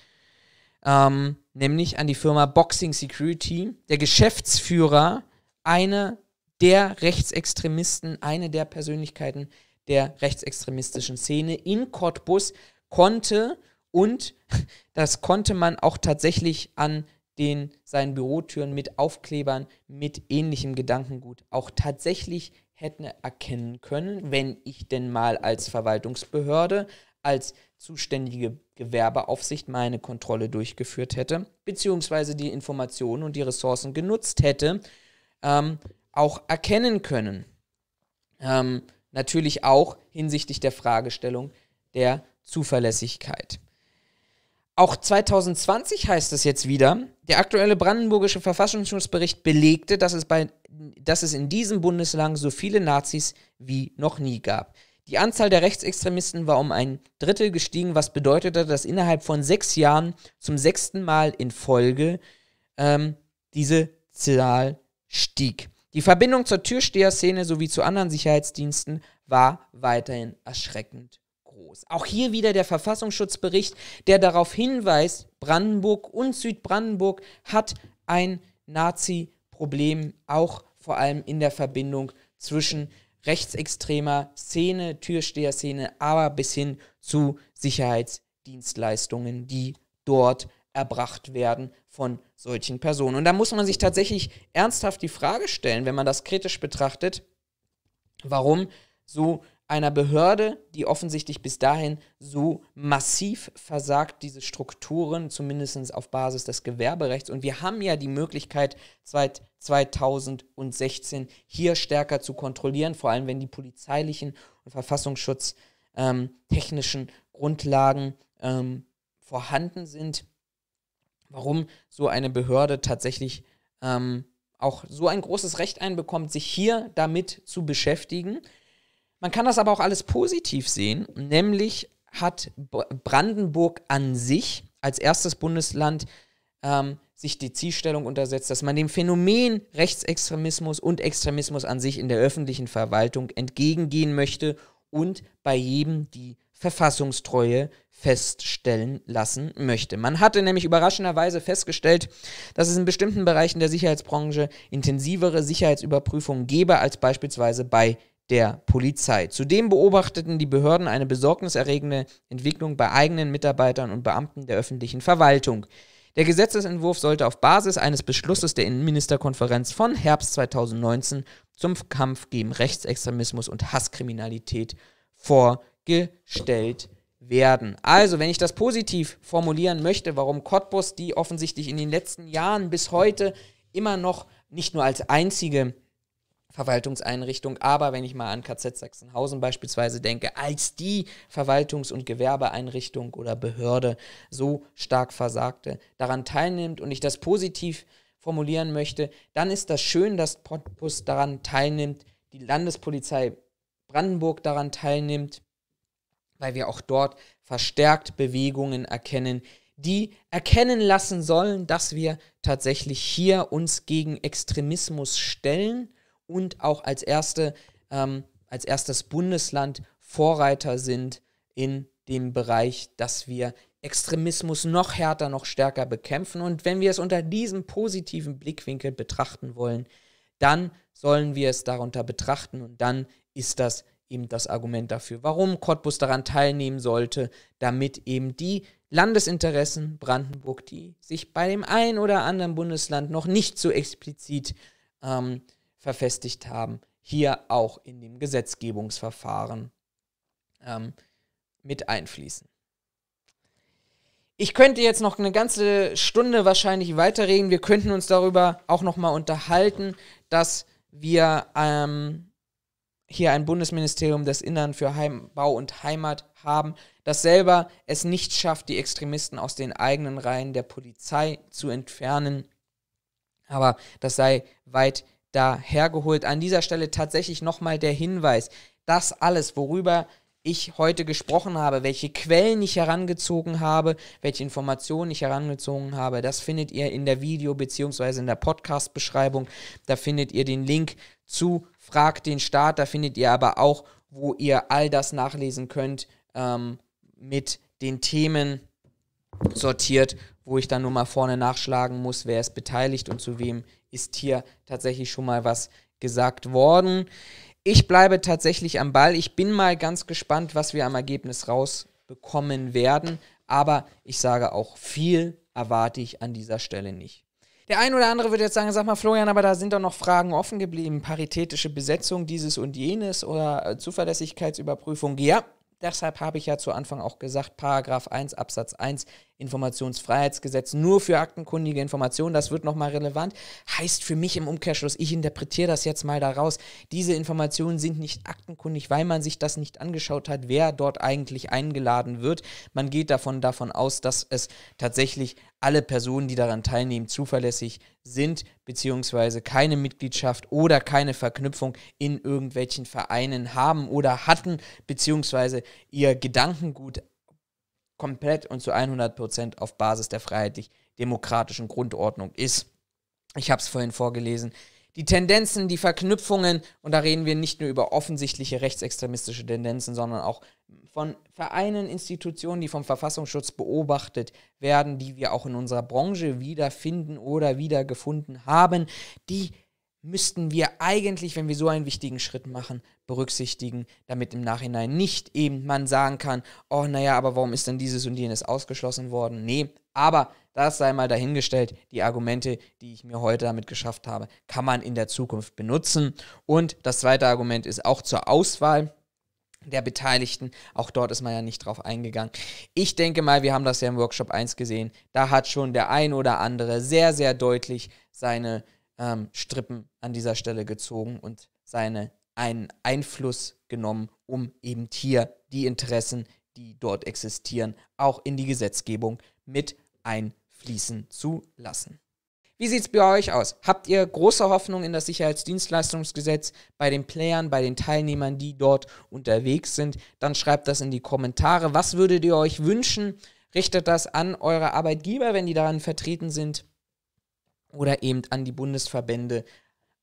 ähm, nämlich an die Firma Boxing Security, der Geschäftsführer, eine der Rechtsextremisten, eine der Persönlichkeiten der rechtsextremistischen Szene in Cottbus konnte und das konnte man auch tatsächlich an den seinen Bürotüren mit Aufklebern mit ähnlichem Gedankengut auch tatsächlich hätten erkennen können, wenn ich denn mal als Verwaltungsbehörde, als zuständige Gewerbeaufsicht meine Kontrolle durchgeführt hätte, beziehungsweise die Informationen und die Ressourcen genutzt hätte, ähm, auch erkennen können. Ähm, natürlich auch hinsichtlich der Fragestellung der Zuverlässigkeit. Auch 2020 heißt es jetzt wieder, der aktuelle brandenburgische Verfassungsschutzbericht belegte, dass es, bei, dass es in diesem Bundesland so viele Nazis wie noch nie gab. Die Anzahl der Rechtsextremisten war um ein Drittel gestiegen, was bedeutete, dass innerhalb von sechs Jahren zum sechsten Mal in Folge ähm, diese Zahl stieg. Die Verbindung zur Türsteherszene sowie zu anderen Sicherheitsdiensten war weiterhin erschreckend groß. Auch hier wieder der Verfassungsschutzbericht, der darauf hinweist, Brandenburg und Südbrandenburg hat ein Nazi-Problem, auch vor allem in der Verbindung zwischen rechtsextremer Szene, Türsteher-Szene, aber bis hin zu Sicherheitsdienstleistungen, die dort erbracht werden von solchen Personen. Und da muss man sich tatsächlich ernsthaft die Frage stellen, wenn man das kritisch betrachtet, warum so einer Behörde, die offensichtlich bis dahin so massiv versagt, diese Strukturen, zumindest auf Basis des Gewerberechts. Und wir haben ja die Möglichkeit, seit 2016 hier stärker zu kontrollieren, vor allem wenn die polizeilichen und verfassungsschutztechnischen ähm, Grundlagen ähm, vorhanden sind, warum so eine Behörde tatsächlich ähm, auch so ein großes Recht einbekommt, sich hier damit zu beschäftigen. Man kann das aber auch alles positiv sehen, nämlich hat Brandenburg an sich als erstes Bundesland ähm, sich die Zielstellung untersetzt, dass man dem Phänomen Rechtsextremismus und Extremismus an sich in der öffentlichen Verwaltung entgegengehen möchte und bei jedem die Verfassungstreue feststellen lassen möchte. Man hatte nämlich überraschenderweise festgestellt, dass es in bestimmten Bereichen der Sicherheitsbranche intensivere Sicherheitsüberprüfungen gäbe als beispielsweise bei der Polizei. Zudem beobachteten die Behörden eine besorgniserregende Entwicklung bei eigenen Mitarbeitern und Beamten der öffentlichen Verwaltung. Der Gesetzesentwurf sollte auf Basis eines Beschlusses der Innenministerkonferenz von Herbst 2019 zum Kampf gegen Rechtsextremismus und Hasskriminalität vorgestellt werden. Also, wenn ich das positiv formulieren möchte, warum Cottbus, die offensichtlich in den letzten Jahren bis heute immer noch nicht nur als einzige Verwaltungseinrichtung. Aber wenn ich mal an KZ Sachsenhausen beispielsweise denke, als die Verwaltungs- und Gewerbeeinrichtung oder Behörde so stark versagte, daran teilnimmt und ich das positiv formulieren möchte, dann ist das schön, dass Pottbus daran teilnimmt, die Landespolizei Brandenburg daran teilnimmt, weil wir auch dort verstärkt Bewegungen erkennen, die erkennen lassen sollen, dass wir tatsächlich hier uns gegen Extremismus stellen und auch als, erste, ähm, als erstes Bundesland Vorreiter sind in dem Bereich, dass wir Extremismus noch härter, noch stärker bekämpfen. Und wenn wir es unter diesem positiven Blickwinkel betrachten wollen, dann sollen wir es darunter betrachten und dann ist das eben das Argument dafür, warum Cottbus daran teilnehmen sollte, damit eben die Landesinteressen Brandenburg, die sich bei dem einen oder anderen Bundesland noch nicht so explizit ähm, verfestigt haben, hier auch in dem Gesetzgebungsverfahren ähm, mit einfließen. Ich könnte jetzt noch eine ganze Stunde wahrscheinlich weiterreden. Wir könnten uns darüber auch nochmal unterhalten, dass wir ähm, hier ein Bundesministerium des Innern für Bau und Heimat haben, das selber es nicht schafft, die Extremisten aus den eigenen Reihen der Polizei zu entfernen. Aber das sei weit da hergeholt. An dieser Stelle tatsächlich nochmal der Hinweis, das alles, worüber ich heute gesprochen habe, welche Quellen ich herangezogen habe, welche Informationen ich herangezogen habe, das findet ihr in der Video- bzw. in der Podcast-Beschreibung. Da findet ihr den Link zu Frag den Staat, da findet ihr aber auch, wo ihr all das nachlesen könnt ähm, mit den Themen sortiert, wo ich dann nur mal vorne nachschlagen muss, wer ist beteiligt und zu wem ist hier tatsächlich schon mal was gesagt worden. Ich bleibe tatsächlich am Ball. Ich bin mal ganz gespannt, was wir am Ergebnis rausbekommen werden. Aber ich sage auch, viel erwarte ich an dieser Stelle nicht. Der ein oder andere würde jetzt sagen, sag mal Florian, aber da sind doch noch Fragen offen geblieben. Paritätische Besetzung dieses und jenes oder äh, Zuverlässigkeitsüberprüfung. Ja, deshalb habe ich ja zu Anfang auch gesagt, Paragraph 1 Absatz 1 Informationsfreiheitsgesetz nur für aktenkundige Informationen, das wird nochmal relevant, heißt für mich im Umkehrschluss, ich interpretiere das jetzt mal daraus, diese Informationen sind nicht aktenkundig, weil man sich das nicht angeschaut hat, wer dort eigentlich eingeladen wird. Man geht davon, davon aus, dass es tatsächlich alle Personen, die daran teilnehmen, zuverlässig sind, beziehungsweise keine Mitgliedschaft oder keine Verknüpfung in irgendwelchen Vereinen haben oder hatten, beziehungsweise ihr Gedankengut komplett und zu 100 Prozent auf Basis der freiheitlich-demokratischen Grundordnung ist. Ich habe es vorhin vorgelesen. Die Tendenzen, die Verknüpfungen, und da reden wir nicht nur über offensichtliche rechtsextremistische Tendenzen, sondern auch von Vereinen, Institutionen, die vom Verfassungsschutz beobachtet werden, die wir auch in unserer Branche wiederfinden oder wiedergefunden haben, die müssten wir eigentlich, wenn wir so einen wichtigen Schritt machen, berücksichtigen, damit im Nachhinein nicht eben man sagen kann, oh naja, aber warum ist denn dieses und jenes ausgeschlossen worden? Nee, aber das sei mal dahingestellt, die Argumente, die ich mir heute damit geschafft habe, kann man in der Zukunft benutzen. Und das zweite Argument ist auch zur Auswahl der Beteiligten. Auch dort ist man ja nicht drauf eingegangen. Ich denke mal, wir haben das ja im Workshop 1 gesehen. Da hat schon der ein oder andere sehr, sehr deutlich seine ähm, Strippen an dieser Stelle gezogen und seine einen Einfluss genommen, um eben hier die Interessen, die dort existieren, auch in die Gesetzgebung mit einfließen zu lassen. Wie sieht es bei euch aus? Habt ihr große Hoffnung in das Sicherheitsdienstleistungsgesetz bei den Playern, bei den Teilnehmern, die dort unterwegs sind? Dann schreibt das in die Kommentare. Was würdet ihr euch wünschen? Richtet das an eure Arbeitgeber, wenn die daran vertreten sind? oder eben an die Bundesverbände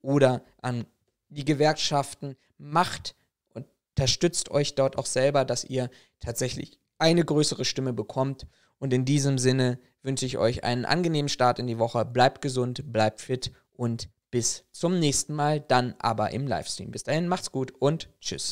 oder an die Gewerkschaften. Macht und unterstützt euch dort auch selber, dass ihr tatsächlich eine größere Stimme bekommt. Und in diesem Sinne wünsche ich euch einen angenehmen Start in die Woche. Bleibt gesund, bleibt fit und bis zum nächsten Mal, dann aber im Livestream. Bis dahin, macht's gut und tschüss.